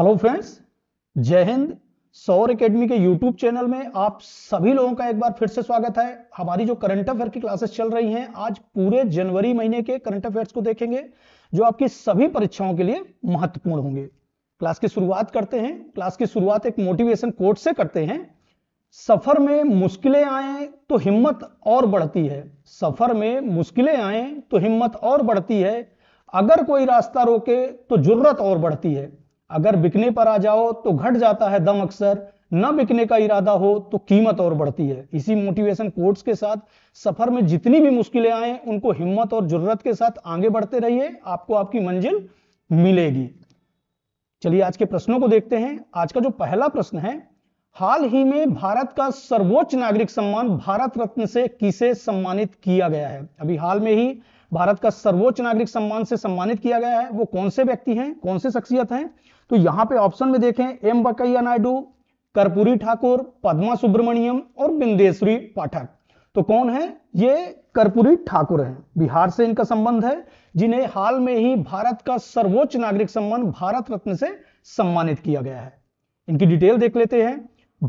hello friends जय हिंद सौर academy के यूट्यूब चैनल में आप सभी लोगों का एक बार फिर से स्वागत है हमारी जो करंट अफेयर की क्लासेस चल रही हैं आज पूरे जनवरी महीने के करंट अफेयर्स को देखेंगे जो आपकी सभी परीक्षाओं के लिए महत्वपूर्ण होंगे क्लास की शुरुआत करते हैं क्लास की शुरुआत एक मोटिवेशन कोर्ट से करते हैं सफर में मुश्किलें आए तो हिम्मत और बढ़ती है सफर में मुश्किलें आए तो हिम्मत और बढ़ती है अगर कोई रास्ता रोके तो जरूरत और बढ़ती है अगर बिकने पर आ जाओ तो घट जाता है दम अक्सर न बिकने का इरादा हो तो कीमत और बढ़ती है इसी मोटिवेशन कोर्ट्स के साथ सफर में जितनी भी मुश्किलें आए उनको हिम्मत और जरूरत के साथ आगे बढ़ते रहिए आपको आपकी मंजिल मिलेगी चलिए आज के प्रश्नों को देखते हैं आज का जो पहला प्रश्न है हाल ही में भारत का सर्वोच्च नागरिक सम्मान भारत रत्न से किसे सम्मानित किया गया है अभी हाल में ही भारत का सर्वोच्च नागरिक सम्मान से सम्मानित किया गया है वो कौन से व्यक्ति हैं कौन से शख्सियत हैं तो यहाँ पे ऑप्शन में देखें एम वकैया नायडू कर्पूरी ठाकुर पद्मा सुब्रमण्यम और बिंदेश्वरी पाठक तो कौन है ये कर्पूरी ठाकुर हैं बिहार से इनका संबंध है जिन्हें हाल में ही भारत का सर्वोच्च नागरिक सम्मान भारत रत्न से सम्मानित किया गया है इनकी डिटेल देख लेते हैं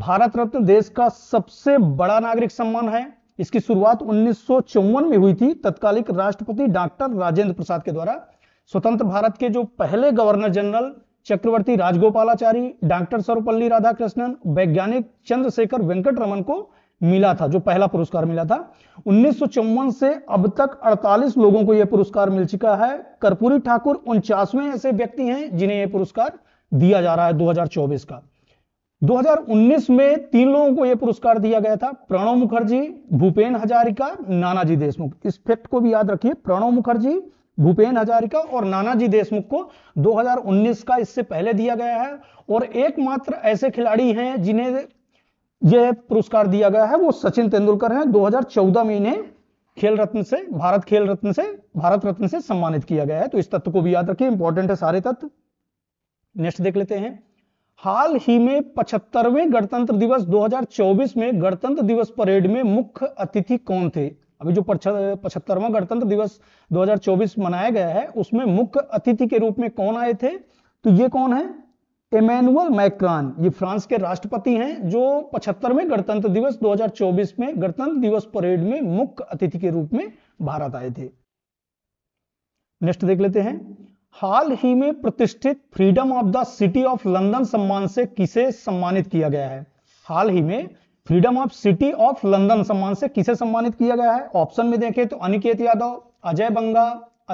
भारत रत्न देश का सबसे बड़ा नागरिक सम्मान है इसकी शुरुआत उन्नीस में हुई थी तत्कालिक राष्ट्रपति डॉक्टर राजेंद्र प्रसाद के द्वारा स्वतंत्र भारत के जो पहले governor general Chakravarti Rajagopalachari doctor Sarvepalli Radhakrishnan वैज्ञानिक चंद्रशेखर वेंकट रमन को मिला था जो पहला पुरस्कार मिला था उन्नीस से अब तक 48 लोगों को यह पुरस्कार मिल चुका है कर्पूरी ठाकुर उनचासवें ऐसे व्यक्ति हैं जिन्हें यह पुरस्कार दिया जा रहा है 2024 का 2019 में तीन लोगों को यह पुरस्कार दिया गया था प्रणव मुखर्जी भूपेन हजारिका नानाजी देशमुख इस फैक्ट को भी याद रखिए प्रणव मुखर्जी भूपेन हजारिका और नानाजी देशमुख को 2019 का इससे पहले दिया गया है और एकमात्र ऐसे खिलाड़ी हैं जिन्हें यह पुरस्कार दिया गया है वो सचिन तेंदुलकर हैं 2014 में इन्हें खेल रत्न से भारत खेल रत्न से भारत रत्न से सम्मानित किया गया है तो इस तत्व को भी याद रखिए इंपॉर्टेंट है सारे तत्व नेक्स्ट देख लेते हैं हाल ही में पचहत्तरवें गणतंत्र दिवस 2024 में गणतंत्र दिवस परेड में मुख्य अतिथि कौन थे अभी जो पचहत्तरवा गणतंत्र दिवस 2024 मनाया गया है उसमें मुख्य अतिथि के रूप में कौन आए थे तो ये कौन है इमैनुअल मैक्रॉन ये फ्रांस के राष्ट्रपति हैं जो पचहत्तरवें गणतंत्र दिवस 2024 में गणतंत्र दिवस परेड में मुख्य अतिथि के रूप में भारत आए थे नेक्स्ट देख लेते हैं हाल ही में प्रतिष्ठित freedom of the city of London सम्मान से किसे सम्मानित किया गया है हाल ही में freedom of city of London सम्मान से किसे सम्मानित किया गया है ऑप्शन में देखें तो अनिकेत यादव अजय बंगा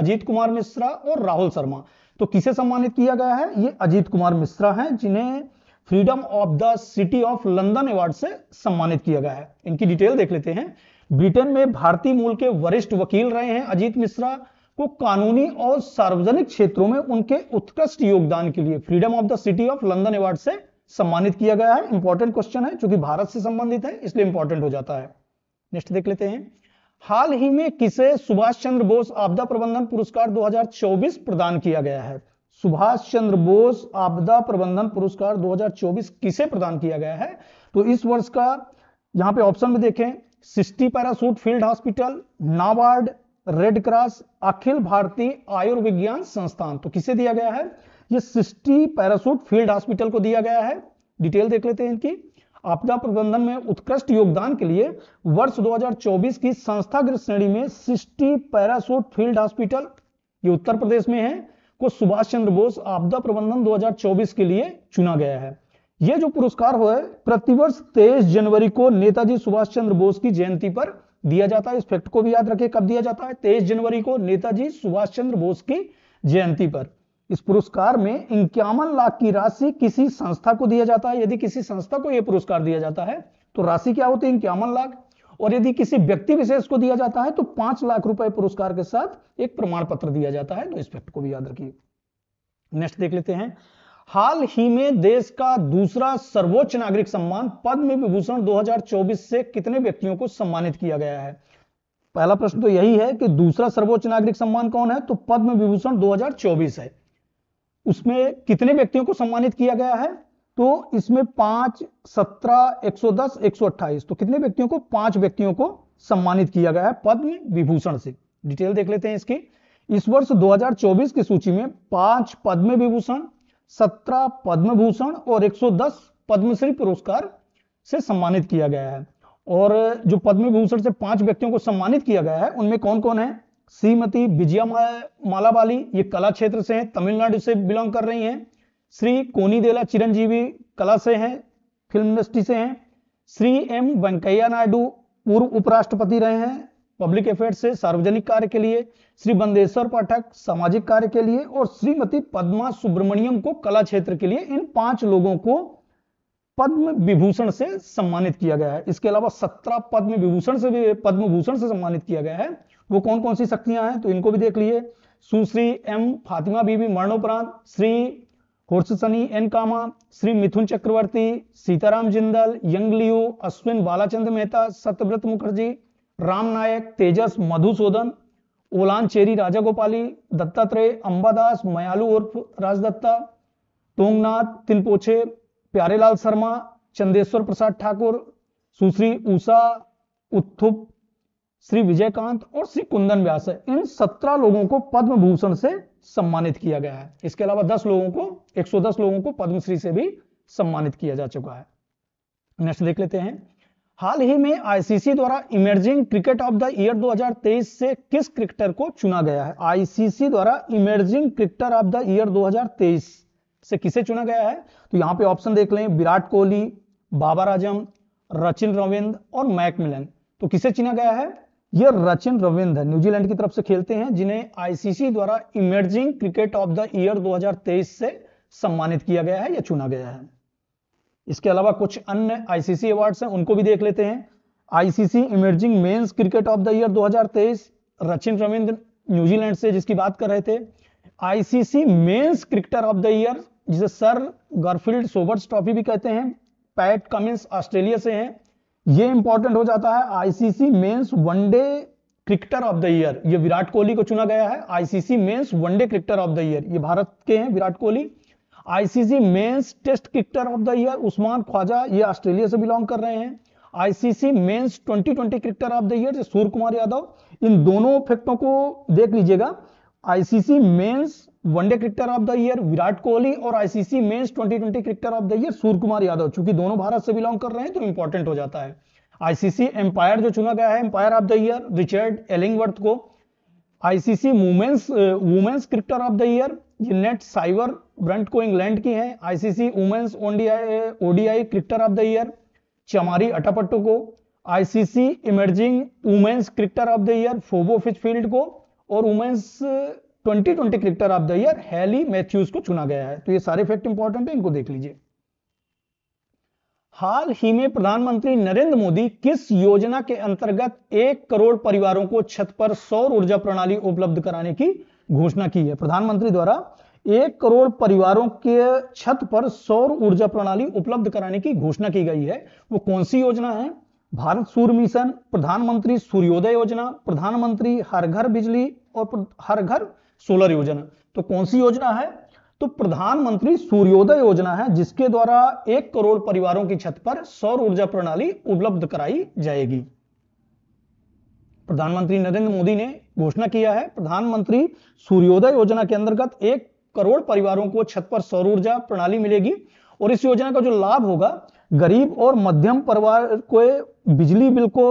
अजीत कुमार मिश्रा और राहुल शर्मा तो किसे सम्मानित किया गया है ये अजीत कुमार मिश्रा हैं जिन्हें freedom of the city of London award से सम्मानित किया गया है इनकी डिटेल देख लेते हैं ब्रिटेन में भारतीय मूल के वरिष्ठ वकील रहे हैं अजीत मिश्रा को कानूनी और सार्वजनिक क्षेत्रों में उनके उत्कृष्ट योगदान के लिए freedom of the city of London award से सम्मानित किया गया है इंपॉर्टेंट क्वेश्चन है जो भारत से संबंधित है इसलिए इंपॉर्टेंट हो जाता है नेक्स्ट देख लेते हैं हाल ही में किसे सुभाष चंद्र बोस आपदा प्रबंधन पुरस्कार 2024 प्रदान किया गया है सुभाष चंद्र बोस आपदा प्रबंधन पुरस्कार 2024 किसे प्रदान किया गया है तो इस वर्ष का यहां पे ऑप्शन में देखें sixty parachute field hospital NABARD Red Cross Akhil Bharatiya Ayurvigyan संस्थान तो किसे दिया गया है ये सिस्टी पैरासूट फील्ड हॉस्पिटल को दिया गया है डिटेल देख लेते हैं इनकी आपदा प्रबंधन में उत्कृष्ट योगदान के लिए वर्ष 2024 की संस्थागत श्रेणी में सिस्टी पैरासूट फील्ड हॉस्पिटल ये उत्तर प्रदेश में है को सुभाष चंद्र बोस आपदा प्रबंधन 2024 के लिए चुना गया है ये जो पुरस्कार हुआ है प्रतिवर्ष 23 जनवरी को नेताजी सुभाष चंद्र बोस की जयंती पर दिया जाता है इस फैक्ट को भी याद रखें कब दिया जाता है तेईस जनवरी को नेताजी सुभाष चंद्र बोस की जयंती पर इस पुरस्कार में इक्यावन लाख की राशि किसी संस्था को दिया जाता है यदि किसी संस्था को यह पुरस्कार दिया जाता है तो राशि क्या होती है इक्यावन लाख और यदि किसी व्यक्ति विशेष को दिया जाता है तो पांच लाख रुपए पुरस्कार के साथ एक प्रमाण पत्र दिया जाता है तो इस फैक्ट को भी याद रखिए नेक्स्ट देख लेते हैं हाल ही में देश का दूसरा सर्वोच्च नागरिक सम्मान पद्म विभूषण 2024 से कितने व्यक्तियों को सम्मानित किया गया है पहला प्रश्न तो यही है कि दूसरा सर्वोच्च नागरिक सम्मान कौन है तो पद्म विभूषण 2024 है उसमें कितने व्यक्तियों को सम्मानित किया गया है तो इसमें पांच सत्रह एक सौ दस एक सौ अट्ठाईस तो कितने व्यक्तियों को पांच व्यक्तियों को सम्मानित किया गया है पद्म विभूषण से डिटेल देख लेते हैं इसकी इस वर्ष 2024 की सूची में पांच पद्म विभूषण सत्रह पद्म भूषण और 110 पद्मश्री पुरस्कार से सम्मानित किया गया है और जो पद्म भूषण से पांच व्यक्तियों को सम्मानित किया गया है उनमें कौन कौन है श्रीमती विजया मालावाली ये कला क्षेत्र से हैं तमिलनाडु से बिलोंग कर रही हैं श्री कोनीदेला चिरंजीवी कला से हैं फिल्म इंडस्ट्री से हैं श्री एम वेंकैया नायडू पूर्व उपराष्ट्रपति रहे हैं पब्लिक अफेयर से सार्वजनिक कार्य के लिए श्री बंदेश्वर पाठक सामाजिक कार्य के लिए और श्रीमती पद्मा सुब्रमण्यम को कला क्षेत्र के लिए इन पांच लोगों को पद्म विभूषण से सम्मानित किया गया है इसके अलावा सत्रह पद्म विभूषण से भी पद्म भूषण से सम्मानित किया गया है वो कौन कौन सी शक्तियां हैं तो इनको भी देख लिए सुश्री एम फातिमा बीबी मरणोपरांत श्री होर्सनी N Cama Shri Mithun Chakraborty Sitaram Jindal Young Liu Ashwin Balachand Mehta Satyavrat Mukherjee Ram Naik Tejas Madhusudan Raja राजागोपाली दत्तात्रेय अंबादास मयालू उर्फ राजदत्ता टोंगनाथ तिलपोछे प्यारेलाल शर्मा चंदेश्वर प्रसाद ठाकुर सुश्री उषा उत्थुप श्री विजयकांत और श्री कुंदन व्यास है इन सत्रह लोगों को पद्म भूषण से सम्मानित किया गया है इसके अलावा दस लोगों को दस लोगों को पद्मश्री से भी सम्मानित किया जा चुका है नेक्स्ट देख लेते हैं हाल ही में आईसीसी द्वारा emerging cricket of the year 2023 से किस क्रिकेटर को चुना गया है आईसीसी द्वारा emerging cricketer of the year 2023 से किसे चुना गया है तो यहाँ पे ऑप्शन देख लें विराट कोहली बाबर आजम रचिन रविंद्र और मैक मिलन तो किसे चुना गया है ये रचिन है न्यूजीलैंड की तरफ से खेलते हैं जिन्हें आईसीसी द्वारा emerging cricket of the year दो से सम्मानित किया गया है या चुना गया है इसके अलावा कुछ अन्य आईसीसी अवार्ड्स हैं उनको भी देख लेते हैं ICC emerging men's cricket of the year 2023 Rachin Ravindra New Zealand से जिसकी बात कर रहे थे ICC men's cricketer of the year जिसे सर गर्फील्ड सोबर्स ट्रॉफी भी कहते हैं पैट कमिंस ऑस्ट्रेलिया से हैं ये इंपॉर्टेंट हो जाता है ICC men's one day cricketer of the year ये विराट कोहली को चुना गया है ICC men's one day cricketer of the year ये भारत के हैं Virat Kohli ICC men's test cricketer of the year Usman Khawaja ये ऑस्ट्रेलिया से बिलोंग कर रहे हैं ICC men's 2020 cricketer of the year Surya Kumar Yadav इन दोनों फैक्टों को देख लीजिएगा ICC men's one day cricketer of the year Virat Kohli और ICC men's 2020 cricketer of the year Surya Kumar Yadav चूंकि दोनों भारत से बिलोंग कर रहे हैं तो इंपॉर्टेंट हो जाता है आईसीसी एम्पायर जो चुना गया है umpire of the year Richard Illingworth को ICC women's women's cricketer of the year Nat Sciver Brunt को इंग्लैंड की है ICC women's ODI ODI cricketer of the year Chamari Athapaththu को ICC emerging women's cricketer of the year Phoebe Litchfield को और women's 2020 cricketer of the year Hayley Matthews को चुना गया है तो ये सारे फैक्ट इंपॉर्टेंट है इनको देख लीजिए हाल ही में प्रधानमंत्री नरेंद्र मोदी किस योजना के अंतर्गत एक करोड़ परिवारों को छत पर सौर ऊर्जा प्रणाली उपलब्ध कराने की घोषणा की है प्रधानमंत्री द्वारा एक करोड़ परिवारों के छत पर सौर ऊर्जा प्रणाली उपलब्ध कराने की घोषणा की गई है वो कौन सी योजना है भारत सूर्य मिशन प्रधानमंत्री सूर्योदय योजना प्रधानमंत्री हर घर बिजली और हर घर सोलर योजना तो कौन सी योजना है तो प्रधानमंत्री सूर्योदय योजना है जिसके द्वारा एक करोड़ परिवारों की छत पर सौर ऊर्जा प्रणाली उपलब्ध कराई जाएगी प्रधानमंत्री नरेंद्र मोदी ने घोषणा किया है प्रधानमंत्री सूर्योदय योजना के अंतर्गत एक करोड़ परिवारों को छत पर सौर ऊर्जा प्रणाली मिलेगी और इस योजना का जो लाभ होगा गरीब और मध्यम परिवार को बिजली बिल को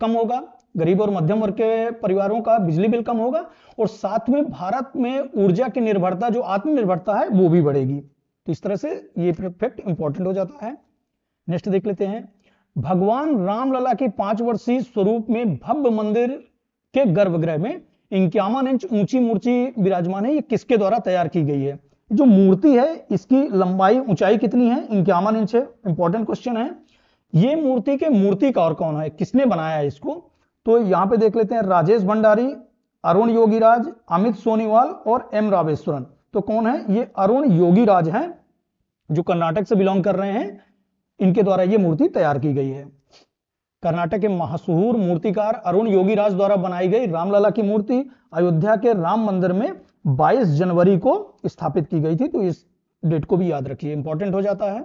कम होगा गरीब और मध्यम वर्ग के परिवारों का बिजली बिल कम होगा और साथ में भारत में ऊर्जा की निर्भरता जो आत्मनिर्भरता है वो भी बढ़ेगी तो इस तरह से ये इफेक्ट इंपॉर्टेंट हो जाता है नेक्स्ट देख लेते हैं भगवान रामलला के पांच वर्षीय स्वरूप में भव्य मंदिर के गर्भगृह में इंक्यावन इंच ऊंची मूर्ति विराजमान है ये किसके द्वारा तैयार की गई है जो मूर्ति है इसकी लंबाई ऊंचाई कितनी है इंक्यावन इंच है इंपॉर्टेंट क्वेश्चन है ये मूर्ति के मूर्तिकार कौन है किसने बनाया है इसको तो यहाँ पे देख लेते हैं राजेश भंडारी अरुण योगीराज अमित सोनीवाल और एम रावेश्वरन तो कौन है ये अरुण योगीराज हैं जो कर्नाटक से बिलोंग कर रहे हैं इनके द्वारा ये मूर्ति तैयार की गई है कर्नाटक के मशहूर मूर्तिकार अरुण योगी राज द्वारा बनाई गई रामलला की मूर्ति अयोध्या के राम मंदिर में 22 जनवरी को स्थापित की गई थी तो इस डेट को भी याद रखिए इंपॉर्टेंट हो जाता है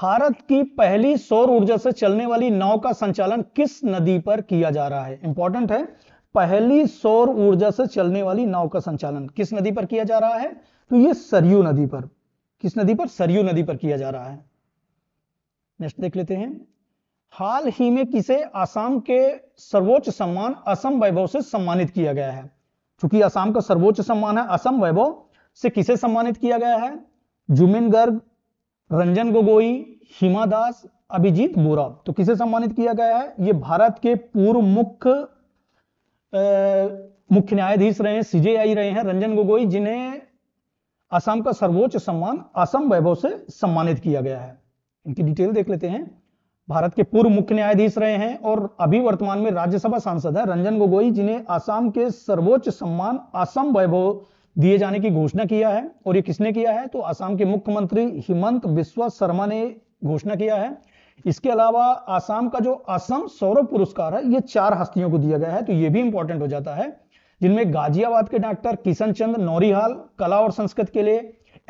भारत की पहली सौर ऊर्जा से चलने वाली नाव का संचालन किस नदी पर किया जा रहा है इंपॉर्टेंट है पहली सौर ऊर्जा से चलने वाली नाव का संचालन किस नदी पर किया जा रहा है तो ये सरयू नदी पर किस नदी पर सरयू नदी पर किया जा रहा है नेक्स्ट देख लेते हैं हाल ही में किसे आसाम के सर्वोच्च सम्मान असम वैभव से सम्मानित किया गया है चूंकि आसाम का सर्वोच्च सम्मान है असम वैभव से किसे सम्मानित किया गया है जुमिन गर्ग रंजन गोगोई हिमा दास अभिजीत बोरा तो किसे सम्मानित किया गया है ये भारत के पूर्व मुख्य मुख्य न्यायाधीश रहे सीजेआई रहे हैं रंजन गोगोई जिन्हें असम का सर्वोच्च सम्मान असम वैभव से सम्मानित किया गया है इनकी डिटेल देख लेते हैं भारत के पूर्व मुख्य न्यायाधीश रहे हैं और अभी वर्तमान में राज्यसभा सांसद है रंजन गोगोई जिन्हें आसाम के सर्वोच्च सम्मान आसाम वैभव दिए जाने की घोषणा किया है और ये किसने किया है तो आसाम के मुख्यमंत्री हिमंत बिस्वा शर्मा ने घोषणा किया है इसके अलावा आसाम का जो असम सौरभ पुरस्कार है ये चार हस्तियों को दिया गया है तो ये भी इंपॉर्टेंट हो जाता है जिनमें गाजियाबाद के डॉक्टर किशन चंद नौरीहाल कला और संस्कृत के लिए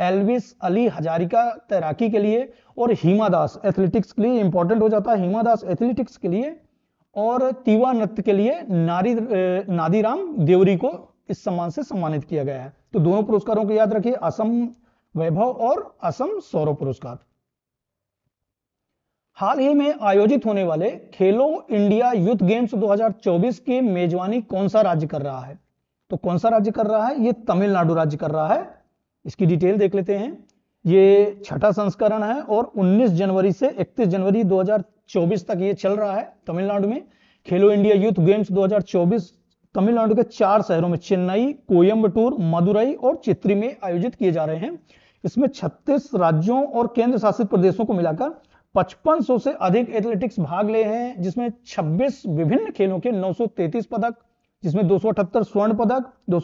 एल्विस अली हजारिका तैराकी के लिए और हीमा दास एथलेटिक्स के लिए इंपॉर्टेंट हो जाता है हीमा दास एथलेटिक्स के लिए और तीवा नृत्य के लिए नारी नादीराम देवरी को इस सम्मान से सम्मानित किया गया है तो दोनों पुरस्कारों को याद रखिए असम वैभव और असम सौरव पुरस्कार हाल ही में आयोजित होने वाले खेलो इंडिया यूथ गेम्स 2024 की मेजबानी कौन सा राज्य कर रहा है तो कौन सा राज्य कर रहा है ये तमिलनाडु राज्य कर रहा है इसकी डिटेल देख लेते हैं ये छठा संस्करण है और 19 जनवरी से 31 जनवरी 2024 तक ये चल रहा है तमिलनाडु में खेलो इंडिया यूथ गेम्स 2024 तमिलनाडु के चार शहरों में चेन्नई कोयम्बटूर मदुरई और चित्री में आयोजित किए जा रहे हैं इसमें 36 राज्यों और केंद्र शासित प्रदेशों को मिलाकर 5500 से अधिक एथलेटिक्स भाग ले हैं जिसमें 26 विभिन्न खेलों के 933 पदक जिसमें दो स्वर्ण पदक दो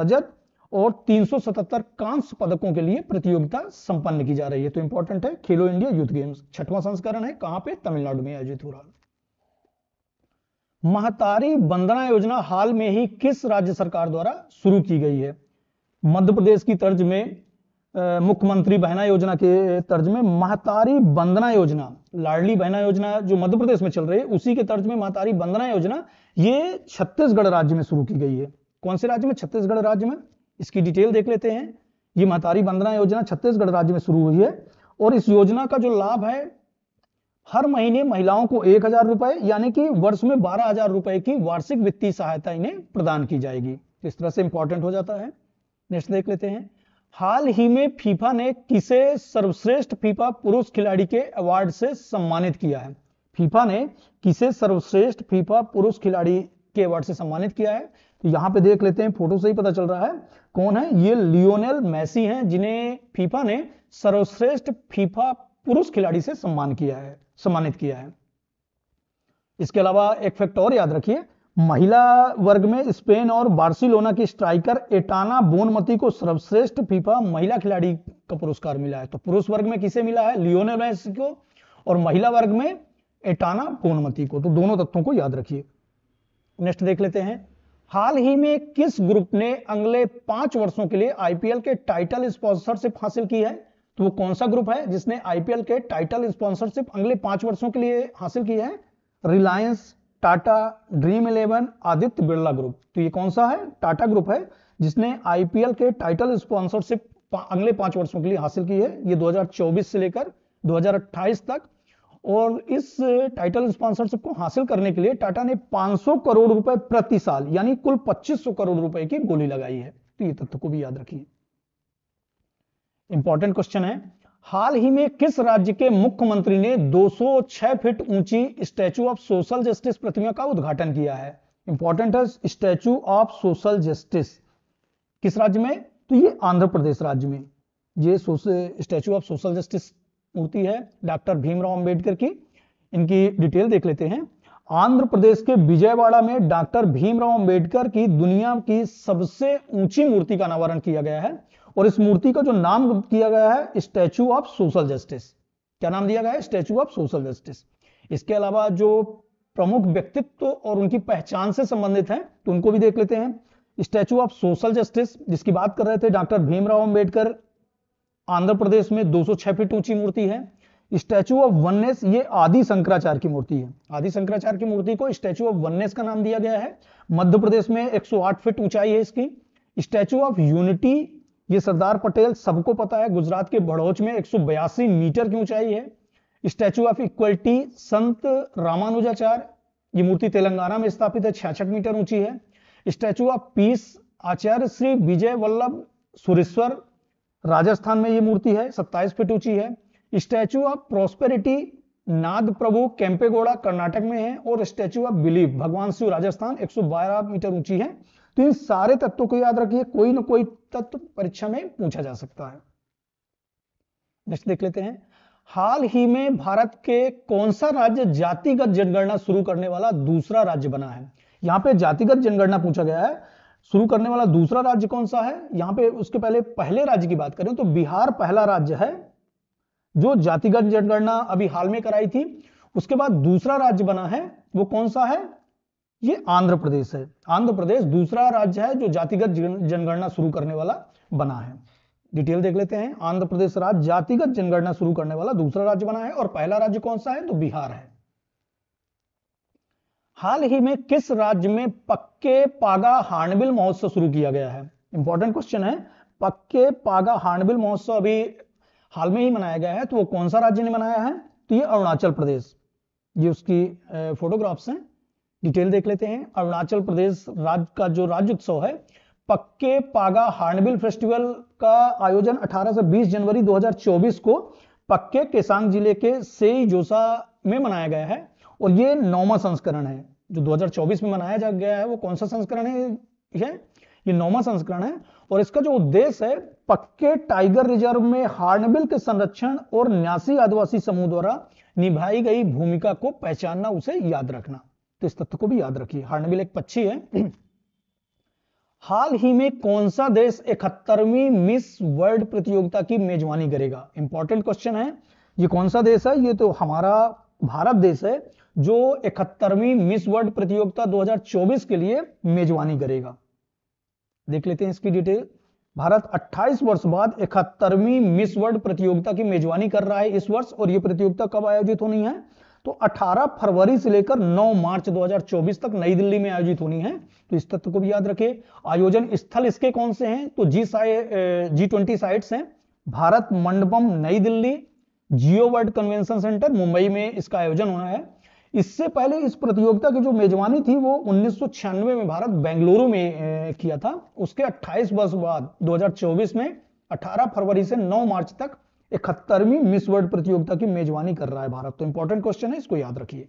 रजत और 377 कांस्य पदकों के लिए प्रतियोगिता संपन्न की जा रही है तो इंपॉर्टेंट है खेलो इंडिया यूथ गेम्स छठवां संस्करण है कहां पे तमिलनाडु में आयोजित हो रहा है महतारी वंदना योजना हाल में ही किस राज्य सरकार द्वारा शुरू की गई है मध्य प्रदेश की तर्ज में मुख्यमंत्री बहना योजना के तर्ज में महतारी बंदना योजना लाडली बहना योजना जो मध्य प्रदेश में चल रही है उसी के तर्ज में महतारी बंदना योजना ये छत्तीसगढ़ राज्य में शुरू की गई है कौन से राज्य में छत्तीसगढ़ राज्य में इसकी डिटेल देख लेते हैं ये महतारी बंदना योजना छत्तीसगढ़ राज्य में शुरू हुई है और इस योजना का जो लाभ है हर महीने महिलाओं को एक हजार रुपए यानी कि वर्ष में बारह हजार रुपए की वार्षिक वित्तीय सहायता इन्हें प्रदान की जाएगी इस तरह से इंपॉर्टेंट हो जाता है नेक्स्ट देख लेते हैं हाल ही में फीफा ने किसे सर्वश्रेष्ठ फीफा पुरुष खिलाड़ी के अवार्ड से सम्मानित किया है फीफा ने किसे सर्वश्रेष्ठ फीफा पुरुष खिलाड़ी के अवार्ड से सम्मानित किया है तो यहाँ पे देख लेते हैं फोटो से ही पता चल रहा है कौन है ये लियोनेल मैसी हैं जिन्हें फीफा ने सर्वश्रेष्ठ फीफा पुरुष खिलाड़ी से सम्मान किया है सम्मानित किया है इसके अलावा एक फैक्ट और याद रखिए महिला वर्ग में स्पेन और बार्सिलोना की स्ट्राइकर एटाना बोनमती को सर्वश्रेष्ठ फीफा महिला खिलाड़ी का पुरस्कार मिला है तो पुरुष वर्ग में किसे मिला है लियोनेल मैसी को और महिला वर्ग में एटाना बोनमती को तो दोनों तत्वों को याद रखिए नेक्स्ट देख लेते हैं हाल ही में किस ग्रुप ने अगले पांच वर्षों के लिए आईपीएल के टाइटल स्पॉन्सरशिप हासिल की है तो वो कौन सा ग्रुप है जिसने आईपीएल के टाइटल स्पॉन्सरशिप अगले पांच वर्षों के लिए हासिल की है Reliance Tata Dream Eleven Aditya Birla group तो ये कौन सा है टाटा ग्रुप है जिसने आईपीएल के टाइटल स्पॉन्सरशिप अगले पांच वर्षों के लिए हासिल की है ये 2024 से लेकर 2028 तक और इस टाइटल स्पॉन्सरशिप को हासिल करने के लिए टाटा ने 500 करोड़ रुपए प्रति साल यानी कुल 2500 करोड़ रुपए की गोली लगाई है तो ये तथ्य को भी याद रखिए इंपॉर्टेंट क्वेश्चन है हाल ही में किस राज्य के मुख्यमंत्री ने 206 फीट ऊंची स्टैचू ऑफ सोशल जस्टिस प्रतिमा का उद्घाटन किया है इंपॉर्टेंट है स्टैचू ऑफ सोशल जस्टिस किस राज्य में तो ये आंध्र प्रदेश राज्य में ये स्टैचू ऑफ सोशल जस्टिस मूर्ति है डॉक्टर भीमराव अंबेडकर की इनकी डिटेल देख लेते हैं आंध्र प्रदेश के विजयवाड़ा में डॉक्टर भीमराव अंबेडकर की दुनिया की सबसे ऊंची मूर्ति का अनावरण किया गया है और इस मूर्ति का जो नाम किया गया है स्टैचू ऑफ सोशल जस्टिस क्या नाम दिया गया है स्टैचू ऑफ सोशल जस्टिस इसके अलावा जो प्रमुख व्यक्तित्व और उनकी पहचान से संबंधित है तो उनको भी देख लेते हैं स्टैचू ऑफ सोशल जस्टिस जिसकी बात कर रहे थे डॉक्टर भीमराव अंबेडकर आंध्र प्रदेश में 206 फीट ऊंची मूर्ति है स्टैचू ऑफ वननेस ये आदि शंकराचार्य की मूर्ति है आदि शंकराचार्य की मूर्ति को स्टैचू ऑफ वननेस का नाम दिया गया है मध्य प्रदेश में 108 फीट ऊंचाई है इसकी स्टैचू ऑफ यूनिटी ये सरदार पटेल सबको पता है गुजरात के भड़ोच में एक मीटर की ऊंचाई है स्टैचू ऑफ इक्वलिटी संत रामानुजाचार्य ये मूर्ति तेलंगाना में स्थापित है छियासठ मीटर ऊंची है statue of peace Acharya Shri Vijay Vallabh Sureshwar Rajasthan में ये मूर्ति है सत्ताईस फीट ऊंची है स्टैचू ऑफ प्रोस्पेरिटी नाद प्रभु कैंपेगोड़ा कर्नाटक में है और स्टैचू ऑफ बिलीव भगवान शिव राजस्थान 112 मीटर ऊंची है तो इन सारे तत्वों को याद रखिए कोई ना कोई तत्व परीक्षा में पूछा जा सकता है नेक्स्ट देख लेते हैं हाल ही में भारत के कौन सा राज्य जातिगत जनगणना शुरू करने वाला दूसरा राज्य बना है यहां पे जातिगत जनगणना पूछा गया है शुरू करने वाला दूसरा राज्य कौन सा है यहां पे उसके पहले पहले राज्य की बात करें तो बिहार पहला राज्य है जो जातिगत जनगणना अभी हाल में कराई थी उसके बाद दूसरा राज्य बना है वो कौन सा है ये आंध्र प्रदेश है आंध्र प्रदेश दूसरा राज्य है जो जातिगत जनगणना शुरू करने वाला बना है डिटेल देख लेते हैं आंध्र प्रदेश राज्य जातिगत जनगणना शुरू करने वाला दूसरा राज्य बना है और पहला राज्य कौन सा है तो बिहार है हाल ही में किस राज्य में पक्के पागा हार्नबिल महोत्सव शुरू किया गया है इंपॉर्टेंट क्वेश्चन है पक्के पागा हार्नबिल महोत्सव अभी हाल में ही मनाया गया है तो वो कौन सा राज्य ने मनाया है तो ये अरुणाचल प्रदेश ये उसकी फोटोग्राफ्स हैं डिटेल देख लेते हैं अरुणाचल प्रदेश राज्य का जो राज्य उत्सव है पक्के पागा हार्नबिल फेस्टिवल का आयोजन 18 से 20 जनवरी 2024 को पक्के केसांग जिले के सेई जोसा में मनाया गया है और ये नौवा संस्करण है जो 2024 में मनाया जा गया है वो कौन सा संस्करण है ये ये नौवा संस्करण है और इसका जो उद्देश्य है पक्के टाइगर रिजर्व में हार्नबिल के संरक्षण और न्यासी आदिवासी समूह द्वारा निभाई गई भूमिका को पहचानना उसे याद रखना तो इस तथ्य को भी याद रखिए हार्नबिल एक पक्षी है हाल ही में कौन सा देश इकहत्तरवीं मिस वर्ल्ड प्रतियोगिता की मेजबानी करेगा इंपॉर्टेंट क्वेश्चन है ये कौन सा देश है ये तो हमारा भारत देश है जो इकहत्तरवीं मिस वर्ल्ड प्रतियोगिता 2024 के लिए मेजबानी करेगा देख लेते हैं इसकी डिटेल भारत 28 वर्ष बाद इकहत्तरवीं मिस वर्ल्ड प्रतियोगिता की मेजबानी कर रहा है इस वर्ष और यह प्रतियोगिता कब आयोजित होनी है तो 18 फरवरी से लेकर 9 मार्च 2024 तक नई दिल्ली में आयोजित होनी है तो इस तथ्य को भी याद रखें आयोजन स्थल इसके कौन से हैं तो जी जी ट्वेंटी साइट्स हैं Bharat Mandapam Nai Delhi Jio world convention centre Mumbai में इसका आयोजन होना है इससे पहले इस प्रतियोगिता की जो मेजबानी थी वो उन्नीस में भारत बेंगलुरु में किया था उसके 28 वर्ष बाद 2024 में 18 फरवरी से 9 मार्च तक इकहत्तरवीं मिस वर्ल्ड प्रतियोगिता की मेजबानी कर रहा है भारत तो इंपॉर्टेंट क्वेश्चन है इसको याद रखिए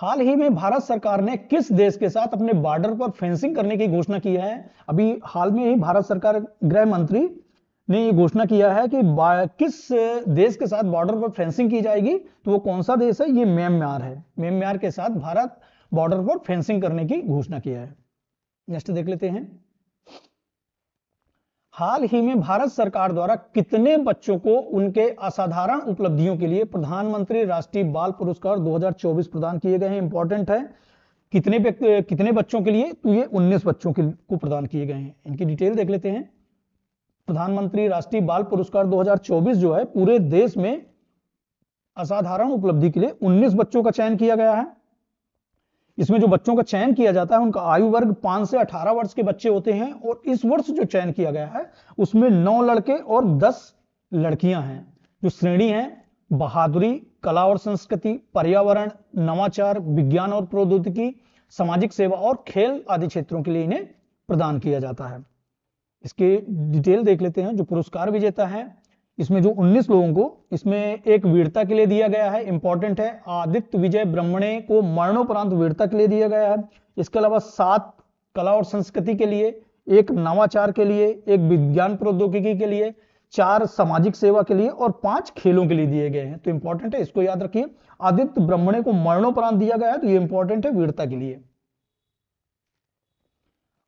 हाल ही में भारत सरकार ने किस देश के साथ अपने बॉर्डर पर फेंसिंग करने की घोषणा की है अभी हाल में ही भारत सरकार गृह मंत्री ने ये घोषणा किया है कि किस देश के साथ बॉर्डर पर फेंसिंग की जाएगी तो वो कौन सा देश है ये म्यांमार है म्यांमार के साथ भारत बॉर्डर पर फेंसिंग करने की घोषणा किया है नेक्स्ट देख लेते हैं हाल ही में भारत सरकार द्वारा कितने बच्चों को उनके असाधारण उपलब्धियों के लिए प्रधानमंत्री राष्ट्रीय बाल पुरस्कार 2024 प्रदान किए गए हैं इंपॉर्टेंट है कितने कितने बच्चों के लिए तो ये 19 बच्चों के को प्रदान किए गए हैं इनकी डिटेल देख लेते हैं प्रधानमंत्री राष्ट्रीय बाल पुरस्कार 2024 जो है पूरे देश में असाधारण उपलब्धि के लिए 19 बच्चों का चयन किया गया है इसमें जो बच्चों का चयन किया जाता है उनका आयु वर्ग 5 से 18 वर्ष के बच्चे होते हैं और इस वर्ष जो चयन किया गया है उसमें नौ लड़के और दस लड़कियां हैं जो श्रेणी है बहादुरी कला और संस्कृति पर्यावरण नवाचार विज्ञान और प्रौद्योगिकी सामाजिक सेवा और खेल आदि क्षेत्रों के लिए इन्हें प्रदान किया जाता है इसके डिटेल देख लेते हैं जो पुरस्कार विजेता है इसमें जो 19 लोगों को इसमें एक वीरता के लिए दिया गया है इंपॉर्टेंट है आदित्य विजय ब्रह्मणे को मरणोपरांत वीरता के लिए दिया गया है इसके अलावा सात कला और संस्कृति के लिए एक नवाचार के लिए एक विज्ञान प्रौद्योगिकी के लिए चार सामाजिक सेवा के लिए और पांच खेलों के लिए दिए गए हैं तो इंपॉर्टेंट है इसको याद रखिए आदित्य ब्रह्मणे को मरणोपरांत दिया गया है तो ये इंपॉर्टेंट है वीरता के लिए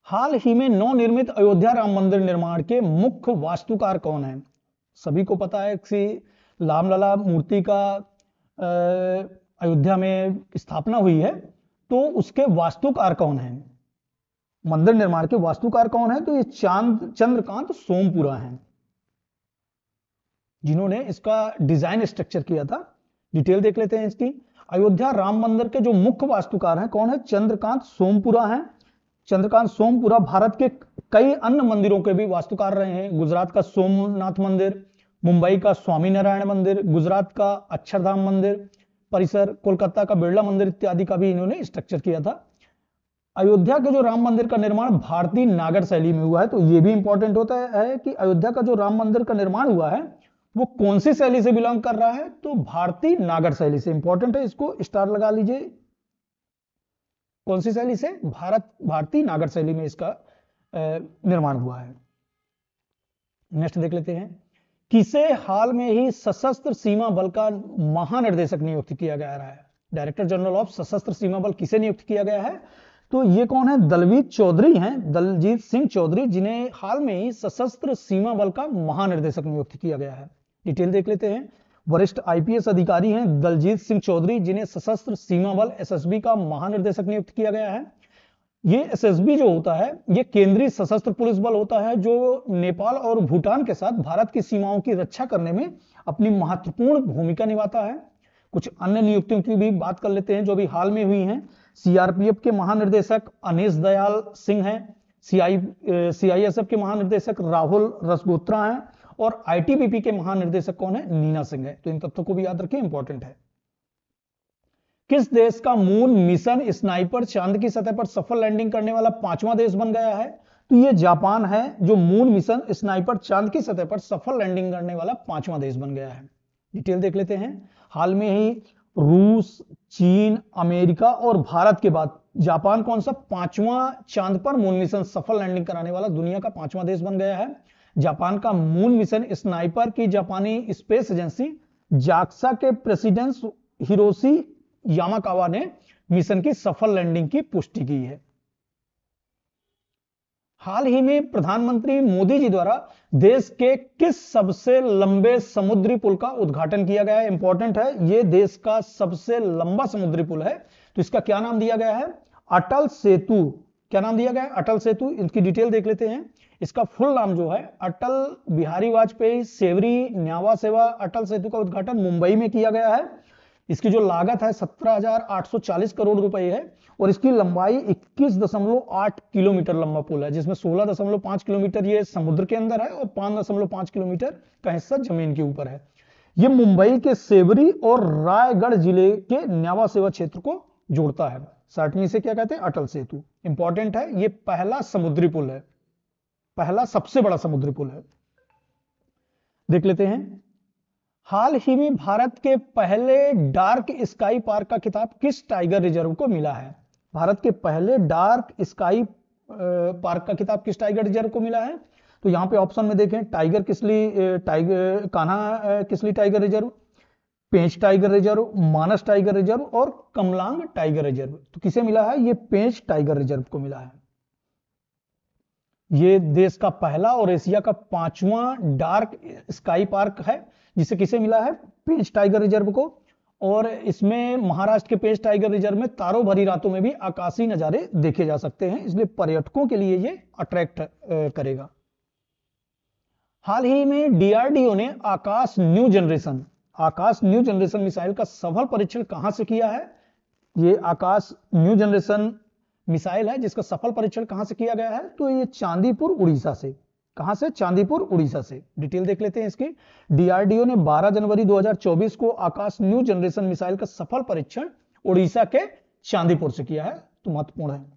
हाल ही में नवनिर्मित अयोध्या राम मंदिर निर्माण के मुख्य वास्तुकार कौन है सभी को पता है कि लामलला मूर्ति का अयोध्या में स्थापना हुई है तो उसके वास्तुकार कौन है मंदिर निर्माण के वास्तुकार कौन है तो ये चांद चंद्रकांत सोमपुरा हैं जिन्होंने इसका डिजाइन स्ट्रक्चर किया था डिटेल देख लेते हैं इसकी अयोध्या राम मंदिर के जो मुख्य वास्तुकार हैं कौन है चंद्रकांत सोमपुरा हैं चंद्रकांत सोमपुरा भारत के कई अन्य मंदिरों के भी वास्तुकार रहे हैं गुजरात का सोमनाथ मंदिर मुंबई का स्वामीनारायण मंदिर गुजरात का अक्षरधाम मंदिर परिसर कोलकाता का बिरला मंदिर इत्यादि का भी इन्होंने स्ट्रक्चर किया था अयोध्या के जो राम मंदिर का निर्माण भारतीय नागर शैली में हुआ है तो ये भी इंपॉर्टेंट होता है कि अयोध्या का जो राम मंदिर का निर्माण हुआ है वो कौन सी शैली से बिलोंग कर रहा है तो भारतीय नागर शैली से इंपॉर्टेंट है इसको स्टार लगा लीजिए कौन सी शैली से भारत भारतीय नागर शैली में इसका निर्माण हुआ है नेक्स्ट देख लेते हैं किसे हाल में ही सशस्त्र सीमा बल का महानिर्देशक नियुक्त किया गया है डायरेक्टर जनरल ऑफ सशस्त्र सीमा बल किसे नियुक्त किया गया है तो ये कौन है दलवीर चौधरी हैं दलजीत सिंह चौधरी जिन्हें हाल में ही सशस्त्र सीमा बल का महानिर्देशक नियुक्त किया गया है डिटेल देख लेते हैं वरिष्ठ आईपीएस अधिकारी हैं दलजीत सिंह चौधरी जिन्हें सशस्त्र सीमा बल एसएसबी का महानिर्देशक नियुक्त किया गया है ये एसएसबी जो होता है ये केंद्रीय सशस्त्र पुलिस बल होता है जो नेपाल और भूटान के साथ भारत की सीमाओं की रक्षा करने में अपनी महत्वपूर्ण भूमिका निभाता है कुछ अन्य नियुक्तियों की भी बात कर लेते हैं जो अभी हाल में हुई हैं सीआरपीएफ के महानिर्देशक अनेश दयाल सिंह हैं सीआई सीआईएसएफ के महानिर्देशक राहुल रसगोत्रा हैं और आईटीबीपी के महानिर्देशक कौन है नीना सिंह है तो इन तथ्यों को भी याद रखें इंपॉर्टेंट है किस देश का मूल मिशन स्नाइपर चांद की सतह पर सफल लैंडिंग करने वाला पांचवा देश बन गया है तो ये जापान है जो मून मिशन स्नाइपर चांद की सतह पर सफल लैंडिंग करने वाला पांचवा देश बन गया है डिटेल देख लेते हैं हाल में ही रूस चीन अमेरिका और भारत के बाद जापान कौन सा पांचवा चांद पर मून मिशन सफल लैंडिंग कराने वाला दुनिया का पांचवा देश बन गया है जापान का मून मिशन स्नाइपर की जापानी स्पेस एजेंसी जाक्सा के प्रेसिडेंट हिरोशी यामाकावा ने मिशन की सफल लैंडिंग की पुष्टि की है हाल ही में प्रधानमंत्री मोदी जी द्वारा देश के किस सबसे लंबे समुद्री पुल का उद्घाटन किया गया है इंपॉर्टेंट है यह देश का सबसे लंबा समुद्री पुल है तो इसका क्या नाम दिया गया है अटल सेतु क्या नाम दिया गया है अटल सेतु इनकी डिटेल देख लेते हैं इसका फुल नाम जो है अटल बिहारी वाजपेयी सेवरी न्यावा सेवा अटल सेतु का उद्घाटन मुंबई में किया गया है इसकी जो लागत है 17,840 करोड़ रुपए है और इसकी लंबाई 21.8 किलोमीटर लंबा पुल है जिसमें 16.5 किलोमीटर ये समुद्र के अंदर है और 5.5 किलोमीटर का हिस्सा जमीन के ऊपर है ये मुंबई के सेवरी और रायगढ़ जिले के न्यावा सेवा क्षेत्र को जोड़ता है साठवीं से क्या कहते हैं अटल सेतु इंपॉर्टेंट है ये पहला समुद्री पुल है पहला सबसे बड़ा समुद्री पुल है देख लेते हैं हाल ही में भारत के पहले डार्क स्काई पार्क का किताब किस टाइगर रिजर्व को मिला है भारत के पहले डार्क स्काई पार्क का किताब किस टाइगर रिजर्व को मिला है तो यहां पे ऑप्शन में देखें tiger Kisli tiger Kanha Kisli tiger reserve Pench tiger reserve Manas tiger reserve और कमलांग टाइगर रिजर्व तो किसे मिला है ये पेंच टाइगर रिजर्व को मिला है ये देश का पहला और एशिया का पांचवा डार्क स्काई पार्क है जिसे किसे मिला है पेंच टाइगर रिजर्व को और इसमें महाराष्ट्र के पेंच टाइगर रिजर्व में तारों भरी रातों में भी आकाशीय नजारे देखे जा सकते हैं इसलिए पर्यटकों के लिए ये अट्रैक्ट करेगा हाल ही में डीआरडीओ ने Akash new generation Akash new generation missile का सफल परीक्षण कहां से किया है ये आकाश न्यू जनरेशन मिसाइल है जिसका सफल परीक्षण कहां से किया गया है तो ये चांदीपुर उड़ीसा से कहां से चांदीपुर उड़ीसा से डिटेल देख लेते हैं इसकी डीआरडीओ ने 12 जनवरी 2024 को आकाश न्यू जनरेशन मिसाइल का सफल परीक्षण उड़ीसा के चांदीपुर से किया है तो महत्वपूर्ण है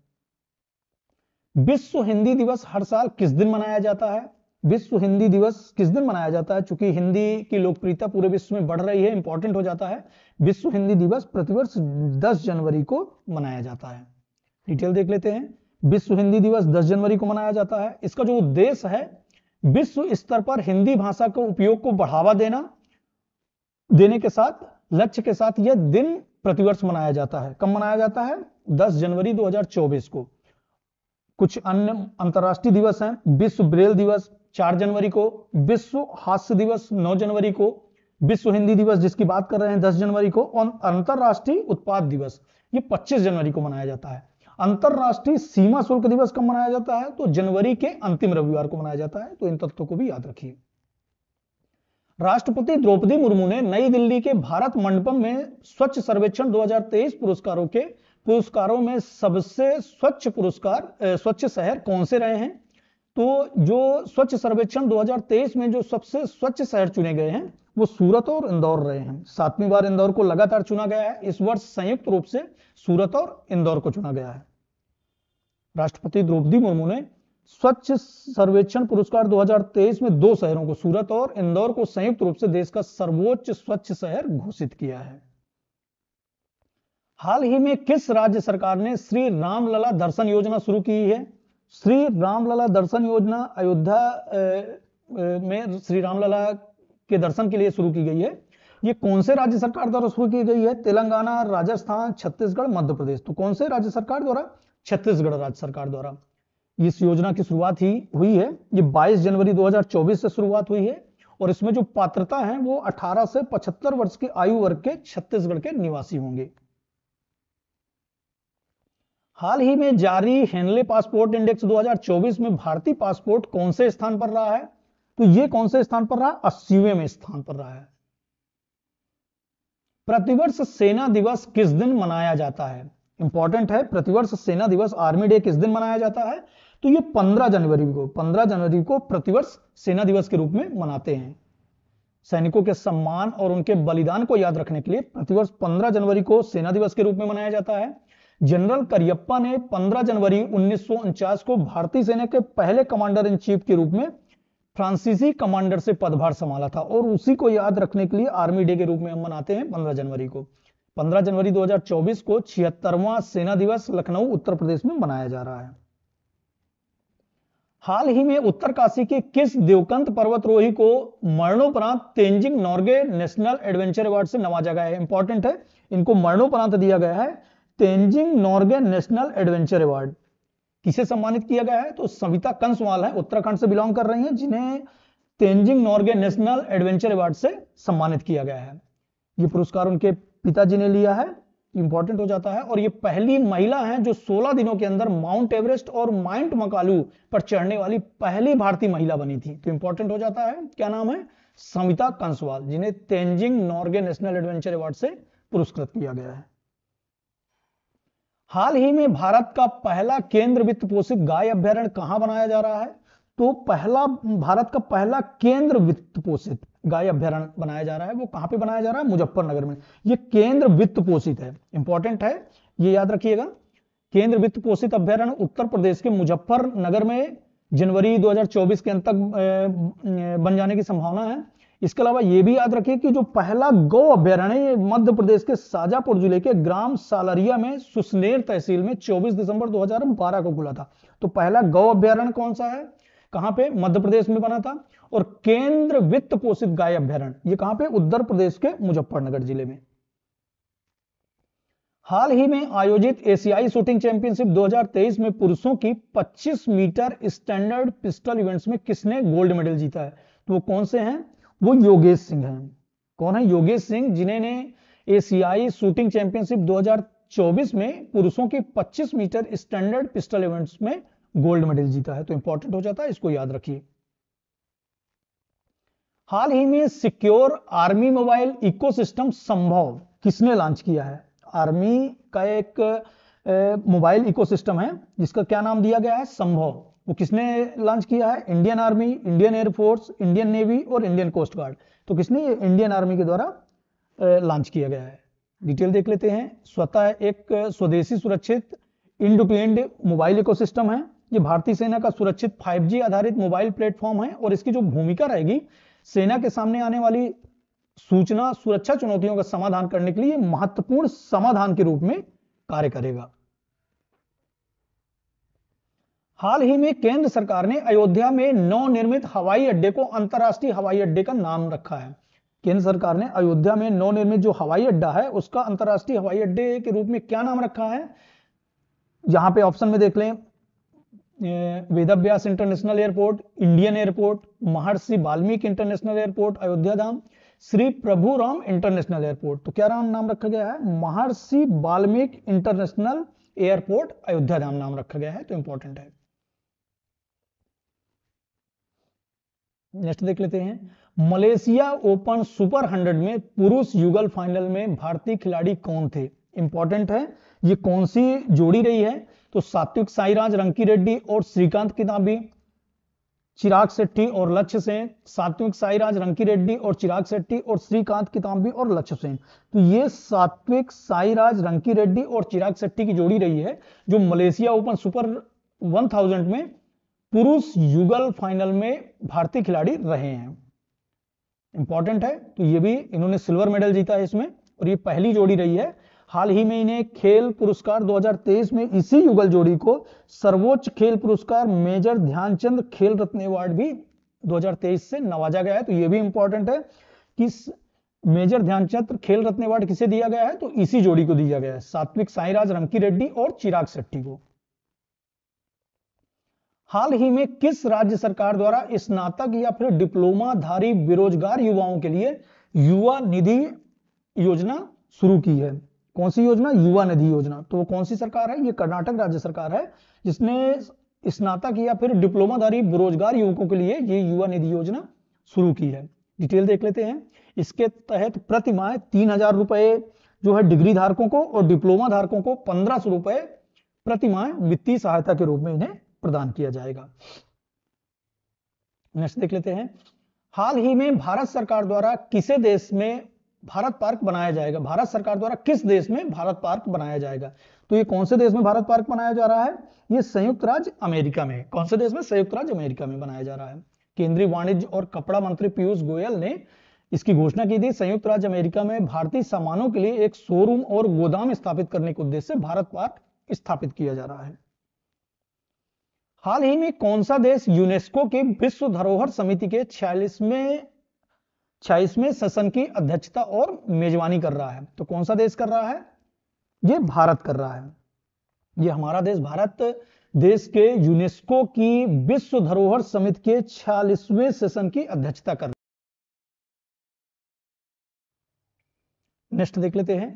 विश्व हिंदी दिवस हर साल किस दिन मनाया जाता है विश्व हिंदी दिवस किस दिन मनाया जाता है चूंकि हिंदी की लोकप्रियता पूरे विश्व में बढ़ रही है इंपॉर्टेंट हो जाता है विश्व हिंदी दिवस प्रतिवर्ष 10 जनवरी को मनाया जाता है डिटेल देख लेते हैं विश्व हिंदी दिवस 10 जनवरी को मनाया जाता है इसका जो उद्देश्य है विश्व स्तर पर हिंदी भाषा के उपयोग को बढ़ावा देना देने के साथ लक्ष्य के साथ यह दिन प्रतिवर्ष मनाया जाता है कब मनाया जाता है 10 जनवरी 2024 को कुछ अन्य अंतर्राष्ट्रीय दिवस हैं विश्व ब्रेल दिवस 4 जनवरी को विश्व हास्य दिवस 9 जनवरी को विश्व हिंदी दिवस जिसकी बात कर रहे हैं 10 जनवरी को और अंतर्राष्ट्रीय उत्पाद दिवस ये 25 जनवरी को मनाया जाता है अंतरराष्ट्रीय सीमा शुल्क दिवस कब मनाया जाता है तो जनवरी के अंतिम रविवार को मनाया जाता है तो इन तत्वों को भी याद रखिए राष्ट्रपति द्रौपदी मुर्मू ने नई दिल्ली के भारत मंडपम में स्वच्छ सर्वेक्षण 2023 पुरस्कारों के पुरस्कारों में सबसे स्वच्छ पुरस्कार स्वच्छ शहर कौन से रहे हैं तो जो स्वच्छ सर्वेक्षण 2023 में जो सबसे स्वच्छ शहर चुने गए हैं वो सूरत और इंदौर रहे हैं सातवीं बार इंदौर को लगातार चुना गया है इस वर्ष संयुक्त रूप से सूरत और इंदौर को चुना गया है राष्ट्रपति द्रौपदी मुर्मू ने स्वच्छ सर्वेक्षण पुरस्कार 2023 में दो शहरों को सूरत और इंदौर को संयुक्त रूप से देश का सर्वोच्च स्वच्छ शहर घोषित किया है हाल ही में किस राज्य सरकार ने श्री रामलला दर्शन योजना शुरू की है श्री रामलला दर्शन योजना अयोध्या में श्री रामलला के दर्शन के लिए शुरू की गई है ये कौन से राज्य सरकार द्वारा शुरू की गई है तेलंगाना राजस्थान छत्तीसगढ़ मध्य प्रदेश तो कौन से राज्य सरकार द्वारा छत्तीसगढ़ राज्य सरकार द्वारा इस योजना की शुरुआत ही हुई है ये 22 जनवरी 2024 से शुरुआत हुई है और इसमें जो पात्रता है वो 18 से 75 वर्ष की आयु वर्ग के छत्तीसगढ़ के निवासी होंगे हाल ही में जारी हेनले पासपोर्ट इंडेक्स 2024 में भारतीय पासपोर्ट कौन से स्थान पर रहा है तो ये कौन से स्थान पर रहा अस्सीवे में स्थान पर रहा है प्रतिवर्ष सेना दिवस किस दिन मनाया जाता है इंपॉर्टेंट है प्रतिवर्ष सेना दिवस आर्मी डे किस दिन मनाया जाता है तो ये 15 जनवरी को 15 जनवरी को प्रतिवर्ष सेना दिवस के रूप में मनाते हैं सैनिकों के सम्मान और उनके बलिदान को याद रखने के लिए प्रतिवर्ष 15 जनवरी को सेना दिवस के रूप में मनाया जाता है जनरल करियप्पा ने 15 जनवरी उन्नीस को भारतीय सेना के पहले कमांडर इन चीफ के रूप में फ्रांसीसी कमांडर से पदभार संभाला था और उसी को याद रखने के लिए आर्मी डे के रूप में हम मनाते हैं 15 जनवरी को 15 जनवरी 2024 को छिहत्तरवा सेना दिवस लखनऊ उत्तर प्रदेश में मनाया जा रहा है हाल ही में उत्तरकाशी के किस देवकंत पर्वतरोही को मरणोपरांत Tenzing Norgay national adventure award से नवाजा गया है इंपॉर्टेंट है इनको मरणोपरांत दिया गया है Tenzing Norgay national adventure award किसे सम्मानित किया गया है तो सविता कंसवाल है उत्तराखंड से बिलोंग कर रही हैं जिन्हें Tenzing Norgay national adventure award से सम्मानित किया गया है ये पुरस्कार उनके पिताजी ने लिया है इंपॉर्टेंट हो जाता है और ये पहली महिला है जो 16 दिनों के अंदर माउंट एवरेस्ट और माउंट मकालू पर चढ़ने वाली पहली भारतीय महिला बनी थी तो इंपॉर्टेंट हो जाता है क्या नाम है संविता कंसवाल जिन्हें Tenzing Norgay national adventure award से पुरस्कृत किया गया है हाल ही में भारत का पहला केंद्र वित्त पोषित गाय अभ्यारण कहां बनाया जा रहा है तो पहला भारत का पहला केंद्र वित्त पोषित गाय अभ्यारण्य बनाया जा रहा है वो कहां पे बनाया जा रहा है मुजफ्फरनगर में ये केंद्र वित्त पोषित है इंपॉर्टेंट है ये याद रखिएगा केंद्र वित्त पोषित अभ्यारण उत्तर प्रदेश के मुजफ्फरनगर में जनवरी 2024 के अंत तक बन जाने की संभावना है इसके अलावा यह भी याद रखें कि जो पहला गौ अभ्यारण्य मध्य प्रदेश के साजापुर जिले के ग्राम सालरिया में सुसनेर तहसील में 24 दिसंबर 2012 को खुला था तो पहला गौ अभ्यारण्य कौन सा है कहां पे मध्य प्रदेश में बना था और केंद्र वित्त पोषित गाय अभ्यारण्य ये कहां पे उत्तर प्रदेश के मुजफ्फरनगर जिले में हाल ही में आयोजित एशियाई शूटिंग चैंपियनशिप 2023 में पुरुषों की 25 मीटर स्टैंडर्ड पिस्टल इवेंट्स में किसने गोल्ड मेडल जीता है तो वो कौन से हैं वो योगेश सिंह हैं कौन है योगेश सिंह जिन्होंने एशियाई शूटिंग चैंपियनशिप 2024 में पुरुषों के 25 मीटर स्टैंडर्ड पिस्टल इवेंट्स में गोल्ड मेडल जीता है तो इंपॉर्टेंट हो जाता है इसको याद रखिए हाल ही में सिक्योर आर्मी मोबाइल इकोसिस्टम संभव किसने लॉन्च किया है आर्मी का एक मोबाइल इकोसिस्टम है जिसका क्या नाम दिया गया है संभव वो किसने लॉन्च किया है Indian army Indian air force Indian navy और इंडियन कोस्ट गार्ड तो किसने ये इंडियन आर्मी के द्वारा लॉन्च किया गया है डिटेल देख लेते हैं स्वतः एक स्वदेशी सुरक्षित इंड टू मोबाइल इकोसिस्टम है ये भारतीय सेना का सुरक्षित 5G आधारित मोबाइल प्लेटफॉर्म है और इसकी जो भूमिका रहेगी सेना के सामने आने वाली सूचना सुरक्षा चुनौतियों का समाधान करने के लिए महत्वपूर्ण समाधान के रूप में कार्य करेगा हाल ही में केंद्र सरकार ने अयोध्या में नवनिर्मित हवाई अड्डे को अंतरराष्ट्रीय हवाई अड्डे का नाम रखा है केंद्र सरकार ने अयोध्या में नवनिर्मित जो हवाई अड्डा है उसका अंतर्राष्ट्रीय हवाई अड्डे के रूप में क्या नाम रखा है यहां पे ऑप्शन में देख लें Vedabhyas international airport Indian airport Maharshi Valmiki international airport Ayodhya Dham Shri Prabhu Ram international airport तो क्या नाम रखा गया है महर्षि वाल्मीकि इंटरनेशनल एयरपोर्ट अयोध्या धाम नाम रखा गया है तो इंपॉर्टेंट है नेक्स्ट देख लेते हैं मलेशिया ओपन सुपर हंड्रेड में पुरुष युगल फाइनल में भारतीय खिलाड़ी कौन थे इंपॉर्टेंट है ये कौन सी जोड़ी रही है तो सात्विक साईराज रंकी रेड्डी और श्रीकांत किताबी चिराग सेट्टी और लक्ष्य सेन सात्विक साईराज रंकी रेड्डी और चिराग सेट्टी और श्रीकांत किताबी और लक्ष्य सेन तो ये सात्विक साईराज रंकी रेड्डी और चिराग सेट्टी की जोड़ी रही है जो मलेशिया ओपन सुपर वन में पुरुष युगल फाइनल में भारतीय खिलाड़ी रहे हैं इंपॉर्टेंट है तो ये भी इन्होंने सिल्वर मेडल जीता है इसमें और ये पहली जोड़ी रही है हाल ही में इन्हें खेल पुरस्कार 2023 में इसी युगल जोड़ी को सर्वोच्च खेल पुरस्कार मेजर ध्यानचंद खेल रत्न अवार्ड भी 2023 से नवाजा गया है तो ये भी इंपॉर्टेंट है कि मेजर ध्यानचंद खेल रत्न अवार्ड किसे दिया गया है तो इसी जोड़ी को दिया गया है सात्विक साईराज रंकी रेड्डी और चिराग शेट्टी को हाल ही में किस राज्य सरकार द्वारा स्नातक या फिर डिप्लोमाधारी बेरोजगार युवाओं के लिए युवा निधि योजना शुरू की है कौन सी योजना युवा निधि योजना तो वो कौन सी सरकार है ये कर्नाटक राज्य सरकार है जिसने स्नातक या फिर डिप्लोमाधारी बेरोजगार युवकों के लिए ये युवा निधि योजना शुरू की है डिटेल देख लेते हैं इसके तहत प्रति माह तीन हजार रुपए जो है डिग्री धारकों को और डिप्लोमा धारकों को पंद्रह सौ रुपए प्रति माह वित्तीय सहायता के रूप में इन्हें प्रदान किया जाएगा नेक्स्ट देख लेते हैं हाल ही में भारत सरकार द्वारा किसे देश में भारत पार्क बनाया जाएगा भारत सरकार द्वारा किस देश में भारत पार्क बनाया जाएगा तो ये कौन से देश में भारत पार्क बनाया जा रहा है ये संयुक्त राज्य अमेरिका में कौन से देश में संयुक्त राज्य अमेरिका में बनाया जा रहा है केंद्रीय वाणिज्य और कपड़ा मंत्री पीयूष गोयल ने इसकी घोषणा की थी संयुक्त राज्य अमेरिका में भारतीय सामानों के लिए एक शोरूम और गोदाम स्थापित करने के उद्देश्य से भारत पार्क स्थापित किया जा रहा है हाल ही में कौन सा देश यूनेस्को की विश्व धरोहर समिति के छियालीसवें छियालीसवें सेशन की अध्यक्षता और मेजबानी कर रहा है तो कौन सा देश कर रहा है ये भारत कर रहा है ये हमारा देश भारत देश के यूनेस्को की विश्व धरोहर समिति के छियालीसवें सेशन की अध्यक्षता कर नेक्स्ट देख लेते हैं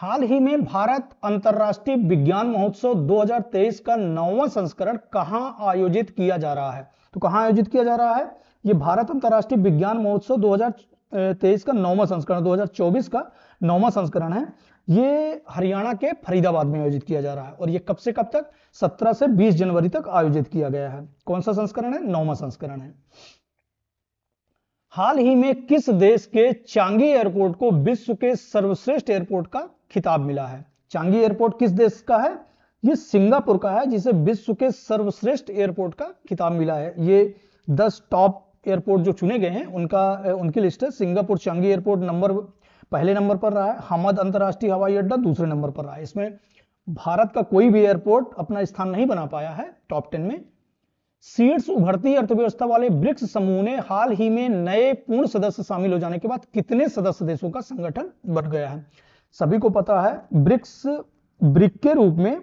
हाल ही में भारत अंतरराष्ट्रीय विज्ञान महोत्सव 2023 का नौवा संस्करण कहां आयोजित किया जा रहा है तो कहां आयोजित किया जा रहा है ये भारत अंतरराष्ट्रीय विज्ञान महोत्सव 2023 का नौवा संस्करण 2024 का नौवा संस्करण है ये हरियाणा के फरीदाबाद में आयोजित किया जा रहा है और ये कब से कब तक 17 से 20 जनवरी तक आयोजित किया गया है कौन सा संस्करण है नौवा संस्करण है हाल ही में किस देश के चांगी एयरपोर्ट को विश्व के सर्वश्रेष्ठ एयरपोर्ट का खिताब मिला है चांगी एयरपोर्ट किस देश का है ये सिंगापुर का है जिसे विश्व के सर्वश्रेष्ठ एयरपोर्ट का खिताब मिला है ये दस टॉप एयरपोर्ट जो चुने गए हैं उनका उनकी लिस्ट है सिंगापुर चांगी एयरपोर्ट नंबर पहले नंबर पर रहा है हमद अंतर्राष्ट्रीय हवाई अड्डा दूसरे नंबर पर रहा है इसमें भारत का कोई भी एयरपोर्ट अपना स्थान नहीं बना पाया है टॉप टेन में सीट्स उभरती अर्थव्यवस्था वाले ब्रिक्स समूह ने हाल ही में नए पूर्ण सदस्य शामिल हो जाने के बाद कितने सदस्य देशों का संगठन बन गया है सभी को पता है ब्रिक्स ब्रिक के रूप में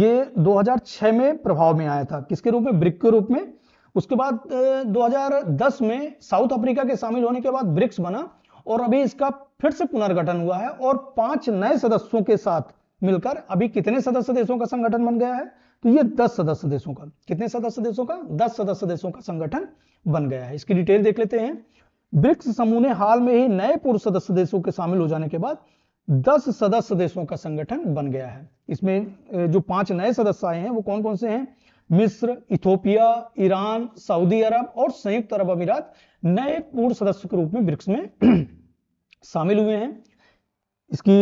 ये 2006 में प्रभाव में आया था किसके रूप में ब्रिक के रूप में उसके बाद 2010 में साउथ अफ्रीका के शामिल होने के बाद ब्रिक्स बना और अभी इसका फिर से पुनर्गठन हुआ है और पांच नए सदस्यों के साथ मिलकर अभी कितने सदस्य देशों का संगठन बन गया है तो ये दस सदस्य देशों का कितने सदस्य देशों का दस सदस्य देशों का संगठन बन गया है इसकी डिटेल देख लेते हैं ब्रिक्स समूह ने हाल में ही नए पूर्व सदस्य देशों के शामिल हो जाने के बाद 10 सदस्य देशों का संगठन बन गया है इसमें जो पांच नए सदस्य आए हैं वो कौन कौन से हैं मिस्र इथोपिया ईरान सऊदी अरब और संयुक्त अरब अमीरात नए पूर्व सदस्य के रूप में ब्रिक्स में शामिल हुए हैं इसकी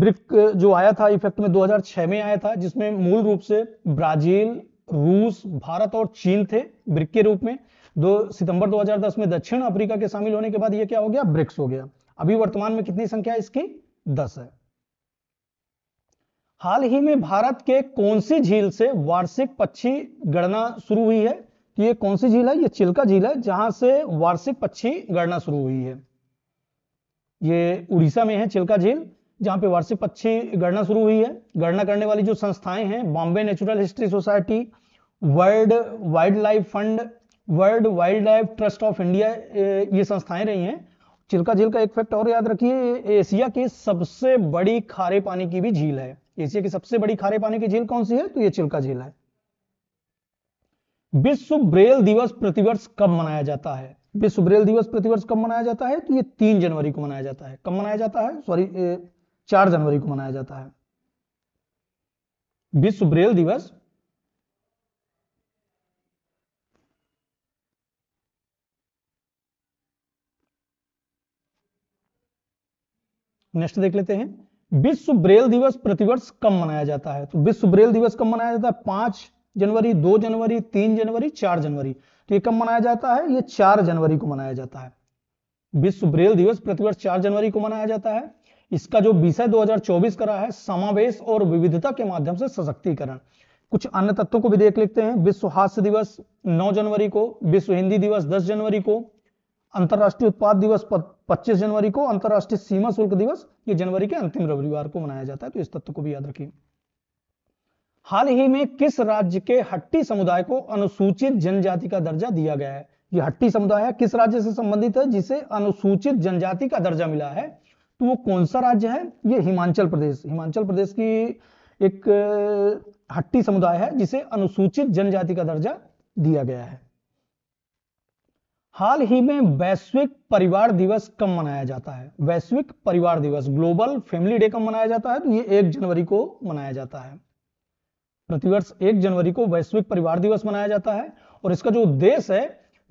ब्रिक जो आया था इफेक्ट में 2006 में आया था जिसमें मूल रूप से ब्राजील रूस भारत और चीन थे ब्रिक के रूप में दो सितंबर 2010 में दक्षिण अफ्रीका के शामिल होने के बाद यह क्या हो गया ब्रिक्स हो गया अभी वर्तमान में कितनी संख्या इसकी दस है हाल ही में भारत के कौन सी झील से वार्षिक पक्षी गणना शुरू हुई है तो ये कौन सी झील है ये चिल्का झील है जहां से वार्षिक पक्षी गणना शुरू हुई है ये उड़ीसा में है चिल्का झील जहां पे वार्षिक पक्षी गणना शुरू हुई है गणना करने वाली जो संस्थाएं हैं Bombay natural history society world wildlife fund world wildlife trust of India ये संस्थाएं रही हैं चिल्का झील का एक फैक्ट और याद रखिए एशिया की सबसे बड़ी खारे पानी की भी झील है एशिया की सबसे बड़ी खारे पानी की झील कौन सी है तो ये चिल्का झील है विश्व ब्रेल दिवस प्रतिवर्ष कब मनाया जाता है विश्व ब्रेल दिवस प्रतिवर्ष कब मनाया जाता है तो ये तीन जनवरी को मनाया जाता है कब मनाया जाता है सॉरी चार जनवरी को मनाया जाता है विश्व ब्रेल दिवस नेक्स्ट देख लेते हैं विश्व ब्रेल दिवस प्रतिवर्ष कब मनाया जाता है तो विश्व ब्रेल दिवस कब मनाया जाता है पांच जनवरी दो जनवरी तीन जनवरी चार जनवरी तो ये कब मनाया जाता है ये चार जनवरी को मनाया जाता है विश्व ब्रेल दिवस प्रतिवर्ष चार जनवरी को मनाया जाता है इसका जो विषय 2024 करा है समावेश और विविधता के माध्यम से सशक्तिकरण कुछ अन्य तत्वों को भी देख लेते हैं विश्व हास्य दिवस 9 जनवरी को विश्व हिंदी दिवस 10 जनवरी को अंतर्राष्ट्रीय उत्पाद दिवस 25 जनवरी को अंतर्राष्ट्रीय सीमा शुल्क दिवस ये जनवरी के अंतिम रविवार को मनाया जाता है तो इस तत्व को भी याद रखिए हाल ही में किस राज्य के हट्टी समुदाय को अनुसूचित जनजाति का दर्जा दिया गया है ये हट्टी समुदाय है किस राज्य से संबंधित है जिसे अनुसूचित जनजाति का दर्जा मिला है तो वो कौन सा राज्य है ये हिमाचल प्रदेश हिमाचल प्रदेश की एक हट्टी समुदाय है जिसे अनुसूचित जनजाति का दर्जा दिया गया है हाल ही में वैश्विक परिवार दिवस कब मनाया जाता है वैश्विक परिवार दिवस ग्लोबल फैमिली डे कब मनाया जाता है तो ये एक जनवरी को मनाया जाता है प्रतिवर्ष एक जनवरी को वैश्विक परिवार दिवस मनाया जाता है और इसका जो उद्देश्य है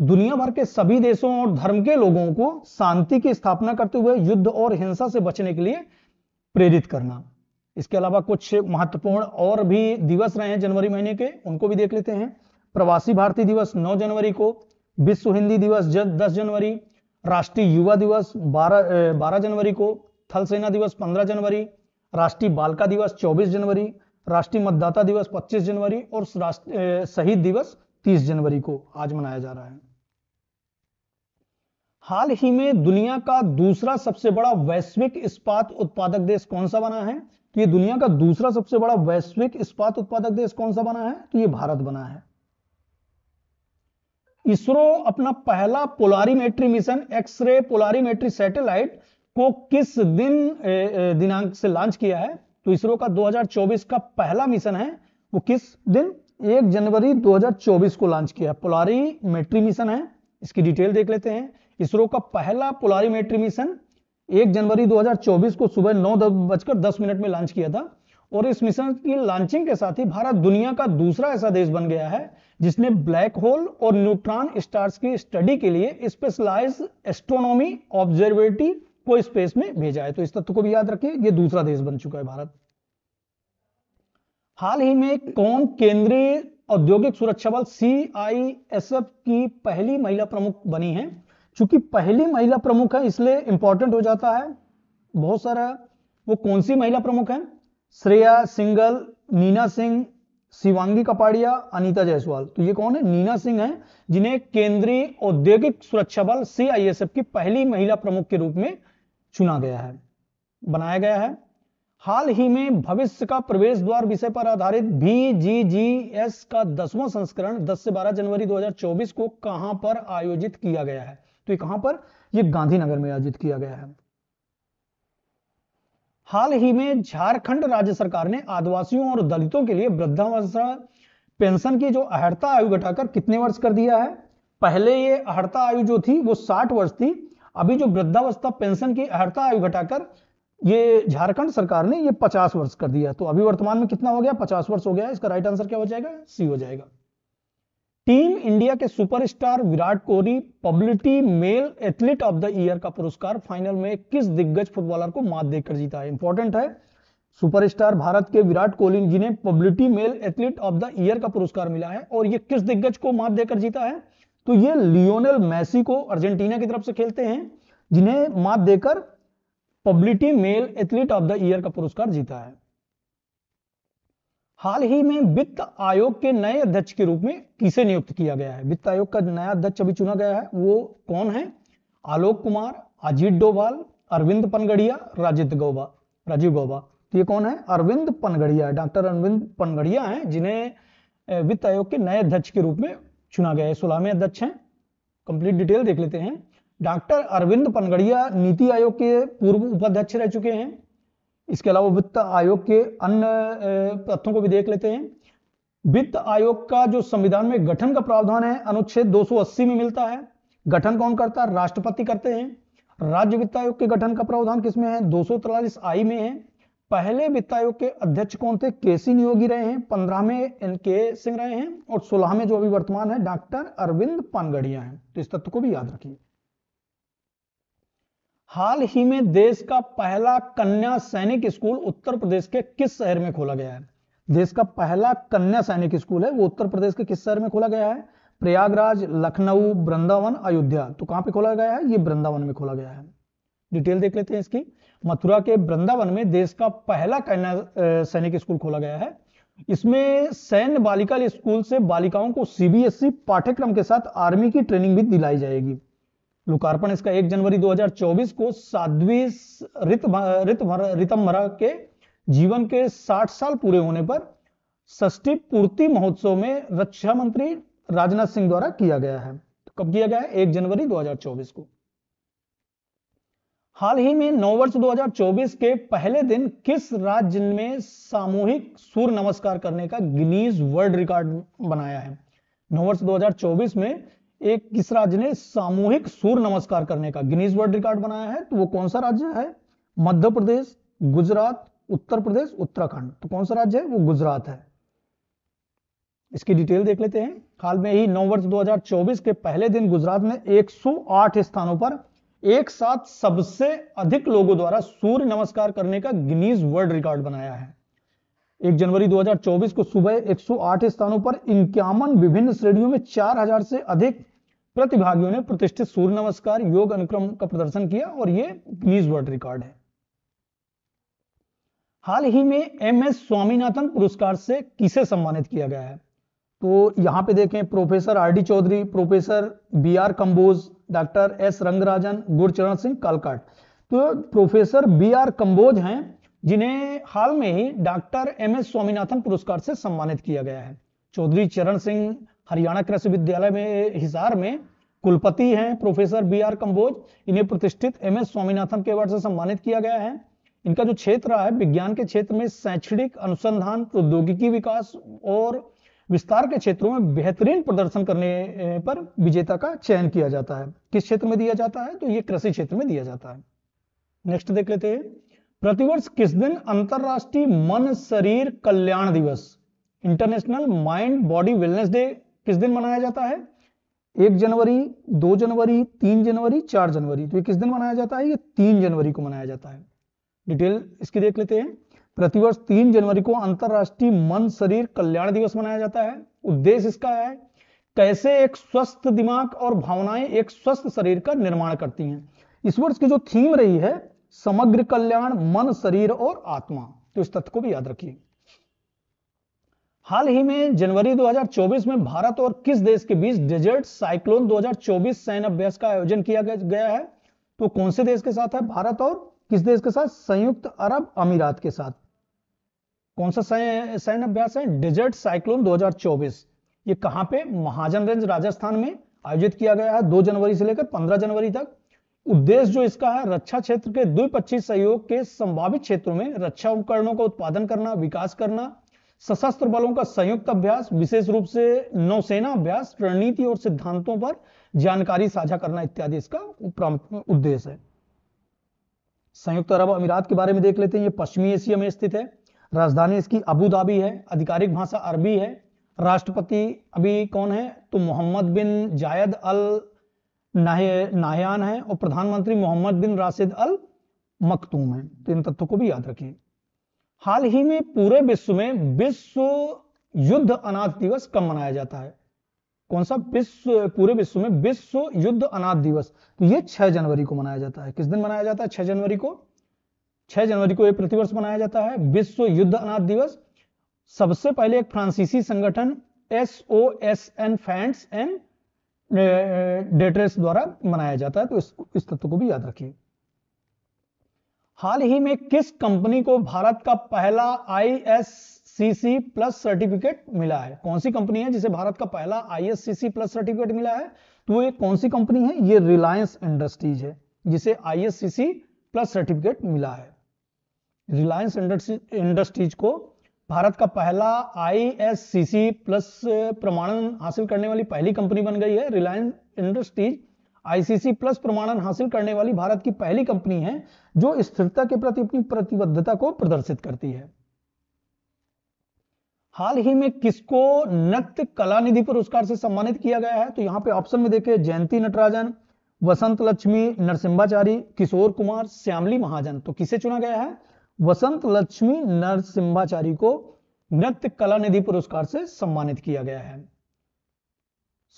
दुनिया भर के सभी देशों और धर्म के लोगों को शांति की स्थापना करते हुए युद्ध और हिंसा से बचने के लिए प्रेरित करना इसके अलावा कुछ महत्वपूर्ण और भी दिवस रहे हैं जनवरी महीने के उनको भी देख लेते हैं प्रवासी भारतीय दिवस 9 जनवरी को विश्व हिंदी दिवस दस जनवरी राष्ट्रीय युवा दिवस बारह बारह जनवरी को थल सेना दिवस पंद्रह जनवरी राष्ट्रीय बालिका दिवस चौबीस जनवरी राष्ट्रीय मतदाता दिवस पच्चीस जनवरी और शहीद दिवस तीस जनवरी को आज मनाया जा रहा है हाल ही में दुनिया का दूसरा सबसे बड़ा वैश्विक इस्पात उत्पादक देश कौन सा बना है तो ये दुनिया का दूसरा सबसे बड़ा वैश्विक इस्पात उत्पादक देश कौन सा बना है तो ये भारत बना है इसरो अपना पहला polarimetry mission X ray polarimetry satellite को किस दिन दिनांक से लॉन्च किया है तो इसरो का 2024 का पहला मिशन है वो किस दिन 1 जनवरी 2024 को लॉन्च किया पोलारी मेट्री मिशन है इसकी डिटेल देख लेते हैं इसरो का पहला पोलारी मेट्री मिशन 1 जनवरी 2024 को सुबह नौ बजकर दस मिनट में लॉन्च किया था और इस मिशन की लॉन्चिंग के साथ ही भारत दुनिया का दूसरा ऐसा देश बन गया है जिसने ब्लैक होल और न्यूट्रॉन स्टार्स की स्टडी के लिए स्पेशलाइज एस्ट्रोनॉमी ऑब्जर्वेटरी को स्पेस में भेजा है तो इस तत्व को भी याद रखिए ये दूसरा देश बन चुका है भारत हाल ही में कौन केंद्रीय औद्योगिक सुरक्षा बल सी की पहली महिला प्रमुख बनी है चूंकि पहली महिला प्रमुख है इसलिए इंपॉर्टेंट हो जाता है बहुत सारा वो कौन सी महिला प्रमुख है श्रेया सिंगल नीना सिंह शिवांगी कपाड़िया अनीता जायसवाल तो ये कौन है नीना सिंह है जिन्हें केंद्रीय औद्योगिक सुरक्षा बल सीआईएसएफ की पहली महिला प्रमुख के रूप में चुना गया है बनाया गया है हाल ही में भविष्य का प्रवेश द्वार विषय पर आधारित बीजीजीएस का दसवां संस्करण 10 से 12 जनवरी 2024 को कहां पर आयोजित किया गया है तो ये कहां पर ये गांधीनगर में आयोजित किया गया है हाल ही में झारखंड राज्य सरकार ने आदिवासियों और दलितों के लिए वृद्धावस्था पेंशन की जो अहर्ता आयु घटाकर कितने वर्ष कर दिया है पहले ये अहर्ता आयु जो थी वो 60 वर्ष थी अभी जो वृद्धावस्था पेंशन की अहर्ता आयु घटाकर ये झारखंड सरकार ने ये 50 वर्ष कर दिया तो अभी वर्तमान में कितना हो गया 50 वर्ष हो गया इसका राइट आंसर क्या हो जाएगा सी हो जाएगा टीम इंडिया के superstar Virat Kohli Pubity male athlete of the year का पुरस्कार फाइनल में किस दिग्गज फुटबॉलर को मात देकर जीता है इंपॉर्टेंट है सुपरस्टार भारत के विराट कोहली जिन्हें Pubity male athlete of the year का पुरस्कार मिला है और ये किस दिग्गज को मात देकर जीता है तो ये लियोनल मैसी को अर्जेंटीना की तरफ से खेलते हैं जिन्हें मात देकर Pubity male athlete of the year का पुरस्कार जीता है हाल ही में वित्त आयोग के नए अध्यक्ष के रूप में किसे नियुक्त किया गया है वित्त आयोग का नया अध्यक्ष अभी चुना गया है वो कौन है आलोक कुमार अजीत डोभाल अरविंद पनगड़िया राजित गौबा राजीव गौबा तो ये कौन है अरविंद पनगड़िया डॉक्टर अरविंद पनगड़िया हैं जिन्हें वित्त आयोग के नए अध्यक्ष के रूप में चुना गया है सोलहवें अध्यक्ष हैं कंप्लीट डिटेल देख लेते हैं डॉक्टर अरविंद पनगड़िया नीति आयोग के पूर्व उपाध्यक्ष रह चुके हैं इसके अलावा वित्त आयोग के अन्य तथ्यों को भी देख लेते हैं वित्त आयोग का जो संविधान में गठन का प्रावधान है अनुच्छेद 280 में मिलता है गठन कौन करता है राष्ट्रपति करते हैं राज्य वित्त आयोग के गठन का प्रावधान किसमें है दो आई में है पहले वित्त आयोग के अध्यक्ष कौन थे केसी नियोगी रहे हैं पंद्रह में एन के सिंह रहे हैं और सोलह में जो अभी वर्तमान है डॉक्टर अरविंद पानगढ़िया हैं तो इस तथ्य को भी याद रखिए हाल ही में देश का पहला कन्या सैनिक स्कूल उत्तर प्रदेश के किस शहर में खोला गया है देश का पहला कन्या सैनिक स्कूल है वो उत्तर प्रदेश के किस शहर में खोला गया है प्रयागराज लखनऊ वृंदावन अयोध्या तो कहां पे खोला गया है ये वृंदावन में खोला गया है डिटेल देख लेते हैं इसकी मथुरा के वृंदावन में देश का पहला कन्या सैनिक स्कूल खोला गया है इसमें सैन्य बालिका स्कूल से बालिकाओं को सीबीएसई e पाठ्यक्रम के साथ आर्मी की ट्रेनिंग भी दिलाई जाएगी लोकार्पण इसका 1 जनवरी 2024 को साध्वी रित रितम भरा के जीवन के 60 साल पूरे होने पर ष्टी पूर्ति महोत्सव में रक्षा मंत्री राजनाथ सिंह द्वारा किया गया है तो कब किया गया है एक जनवरी 2024 को हाल ही में नौ वर्ष 2024 के पहले दिन किस राज्य में सामूहिक सूर्य नमस्कार करने का गिनीज वर्ल्ड रिकॉर्ड बनाया है नौ वर्ष 2024 में एक किस राज्य ने सामूहिक सूर्य नमस्कार करने का गिनीज वर्ल्ड रिकॉर्ड बनाया है तो वो कौन सा राज्य है मध्य प्रदेश गुजरात उत्तर प्रदेश उत्तराखंड तो कौन सा राज्य है वो गुजरात है इसकी डिटेल देख लेते हैं हाल में ही नौ वर्ष 2024 के पहले दिन गुजरात ने 108 स्थानों पर एक साथ सबसे अधिक लोगों द्वारा सूर्य नमस्कार करने का गिनीज वर्ल्ड रिकॉर्ड बनाया है एक जनवरी 2024 को सुबह 108 स्थानों पर इक्यावन विभिन्न श्रेणियों में 4000 से अधिक प्रतिभागियों ने प्रतिष्ठित सूर्य नमस्कार योग अनुक्रम का प्रदर्शन किया और ये गिनीज वर्ल्ड रिकॉर्ड है हाल ही में एम एस स्वामीनाथन पुरस्कार से किसे सम्मानित किया गया है तो यहां पे देखें professor R D Chaudhary professor B R Kamboj doctor S Rangarajan Gurcharan Singh Kalkat तो प्रोफेसर बी आर कंबोज हैं जिन्हें हाल में ही डॉक्टर एम एस स्वामीनाथन पुरस्कार से सम्मानित किया गया है चौधरी चरण सिंह हरियाणा कृषि विद्यालय में हिसार में कुलपति हैं प्रोफेसर बी आर कंबोज इन्हें प्रतिष्ठित एम एस स्वामीनाथन के अवार्ड से सम्मानित किया गया है इनका जो क्षेत्र है विज्ञान के क्षेत्र में शैक्षणिक अनुसंधान प्रौद्योगिकी विकास और विस्तार के क्षेत्रों में बेहतरीन प्रदर्शन करने पर विजेता का चयन किया जाता है किस क्षेत्र में दिया जाता है तो ये कृषि क्षेत्र में दिया जाता है नेक्स्ट देख लेते हैं प्रतिवर्ष किस दिन अंतरराष्ट्रीय मन शरीर कल्याण दिवस international mind body wellness day किस दिन मनाया जाता है एक जनवरी दो जनवरी तीन जनवरी चार जनवरी तो ये किस दिन मनाया जाता है ये तीन जनवरी को मनाया जाता है डिटेल इसकी देख लेते हैं प्रतिवर्ष तीन जनवरी को अंतरराष्ट्रीय मन शरीर कल्याण दिवस मनाया जाता है उद्देश्य इसका है कैसे एक स्वस्थ दिमाग और भावनाएं एक स्वस्थ शरीर का निर्माण करती हैं इस वर्ष की जो थीम रही है समग्र कल्याण मन शरीर और आत्मा तो इस तथ्य को भी याद रखिए हाल ही में जनवरी 2024 में भारत और किस देश के बीच डेजर्ट साइक्लोन 2024 सैन्य अभ्यास का आयोजन किया गया है तो कौन से देश के साथ है भारत और किस देश के साथ संयुक्त अरब अमीरात के साथ कौन सा सैन्य अभ्यास है डेजर्ट साइक्लोन 2024 ये कहां पे महाजन रेंज राजस्थान में आयोजित किया गया है दो जनवरी से लेकर पंद्रह जनवरी तक उद्देश्य जो इसका है रक्षा क्षेत्र के द्विपक्षीय सहयोग के संभावित क्षेत्रों में रक्षा उपकरणों का उत्पादन करना विकास करना सशस्त्र बलों का संयुक्त अभ्यास विशेष रूप से नौसेना अभ्यास रणनीति और सिद्धांतों पर जानकारी साझा करना इत्यादि इसका उद्देश्य है संयुक्त अरब अमीरात के बारे में देख लेते हैं ये पश्चिमी एशिया में स्थित है राजधानी इसकी अबू धाबी है आधिकारिक भाषा अरबी है राष्ट्रपति अभी कौन है तो मोहम्मद बिन जायद अल नाहयान है और प्रधानमंत्री मोहम्मद बिन राशिद अल मखतूम है तो इन तथ्यों को भी याद रखें हाल ही में पूरे विश्व में विश्व युद्ध अनाथ दिवस कब मनाया जाता है कौन सा विश्व पूरे विश्व में विश्व युद्ध अनाथ दिवस तो ये 6 जनवरी को मनाया जाता है किस दिन मनाया जाता है 6 जनवरी को 6 जनवरी को यह प्रतिवर्ष मनाया जाता है विश्व युद्ध अनाथ दिवस सबसे पहले एक फ्रांसीसी संगठन एसओ एस एन फैंड्स एंड डेटरेस द्वारा मनाया जाता है तो इस, तत्व को भी याद रखिए हाल ही में किस कंपनी को भारत का पहला आईएससीसी प्लस सर्टिफिकेट मिला है कौन सी कंपनी है जिसे भारत का पहला आईएससीसी प्लस सर्टिफिकेट मिला है तो ये कौन सी कंपनी है ये रिलायंस इंडस्ट्रीज है जिसे आईएससीसी प्लस सर्टिफिकेट मिला है रिलायंस इंडस्ट्रीज को भारत का पहला आईएससीसी प्लस प्रमाणन हासिल करने वाली पहली कंपनी बन गई है रिलायंस इंडस्ट्रीज आईसीसी प्लस प्रमाणन हासिल करने वाली भारत की पहली कंपनी है जो स्थिरता के प्रति अपनी प्रतिबद्धता को प्रदर्शित करती है हाल ही में किसको नृत्य कला निधि पुरस्कार से सम्मानित किया गया है तो यहाँ पे ऑप्शन में देखे जयंती नटराजन वसंत लक्ष्मी नरसिम्हाचारी किशोर कुमार श्यामली महाजन तो किसे चुना गया है वसंत लक्ष्मी नरसिंहाचारी को नृत्य कला निधि पुरस्कार से सम्मानित किया गया है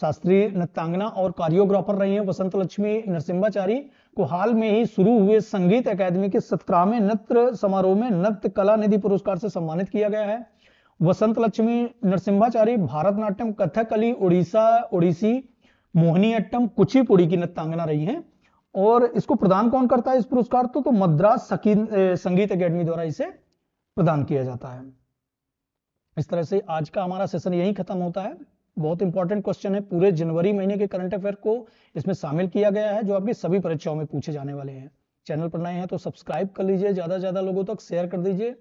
शास्त्रीय नृत्यांगना और कार्योग्राफर रही हैं वसंत लक्ष्मी नरसिम्हाचारी को हाल में ही शुरू हुए संगीत अकादमी के सत्रहवें नृत्य समारोह में नृत्य कला निधि पुरस्कार से सम्मानित किया गया है वसंत लक्ष्मी नरसिंहाचारी भारतनाट्यम कथकली उड़ीसा ओडिसी मोहिनीअट्टम कुचिपुड़ी की नृत्यांगना रही हैं और इसको प्रदान कौन करता है इस पुरस्कार तो, तो मद्रास संगीत अकेडमी द्वारा इसे प्रदान किया जाता है इस तरह से आज का हमारा सेशन यही खत्म होता है बहुत इंपॉर्टेंट क्वेश्चन है पूरे जनवरी महीने के करंट अफेयर को इसमें शामिल किया गया है जो आपकी सभी परीक्षाओं में पूछे जाने वाले हैं चैनल पर नए हैं तो सब्सक्राइब कर लीजिए ज्यादा से ज्यादा लोगों तक शेयर कर दीजिए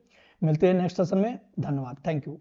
मिलते हैं नेक्स्ट सेशन में धन्यवाद थैंक यू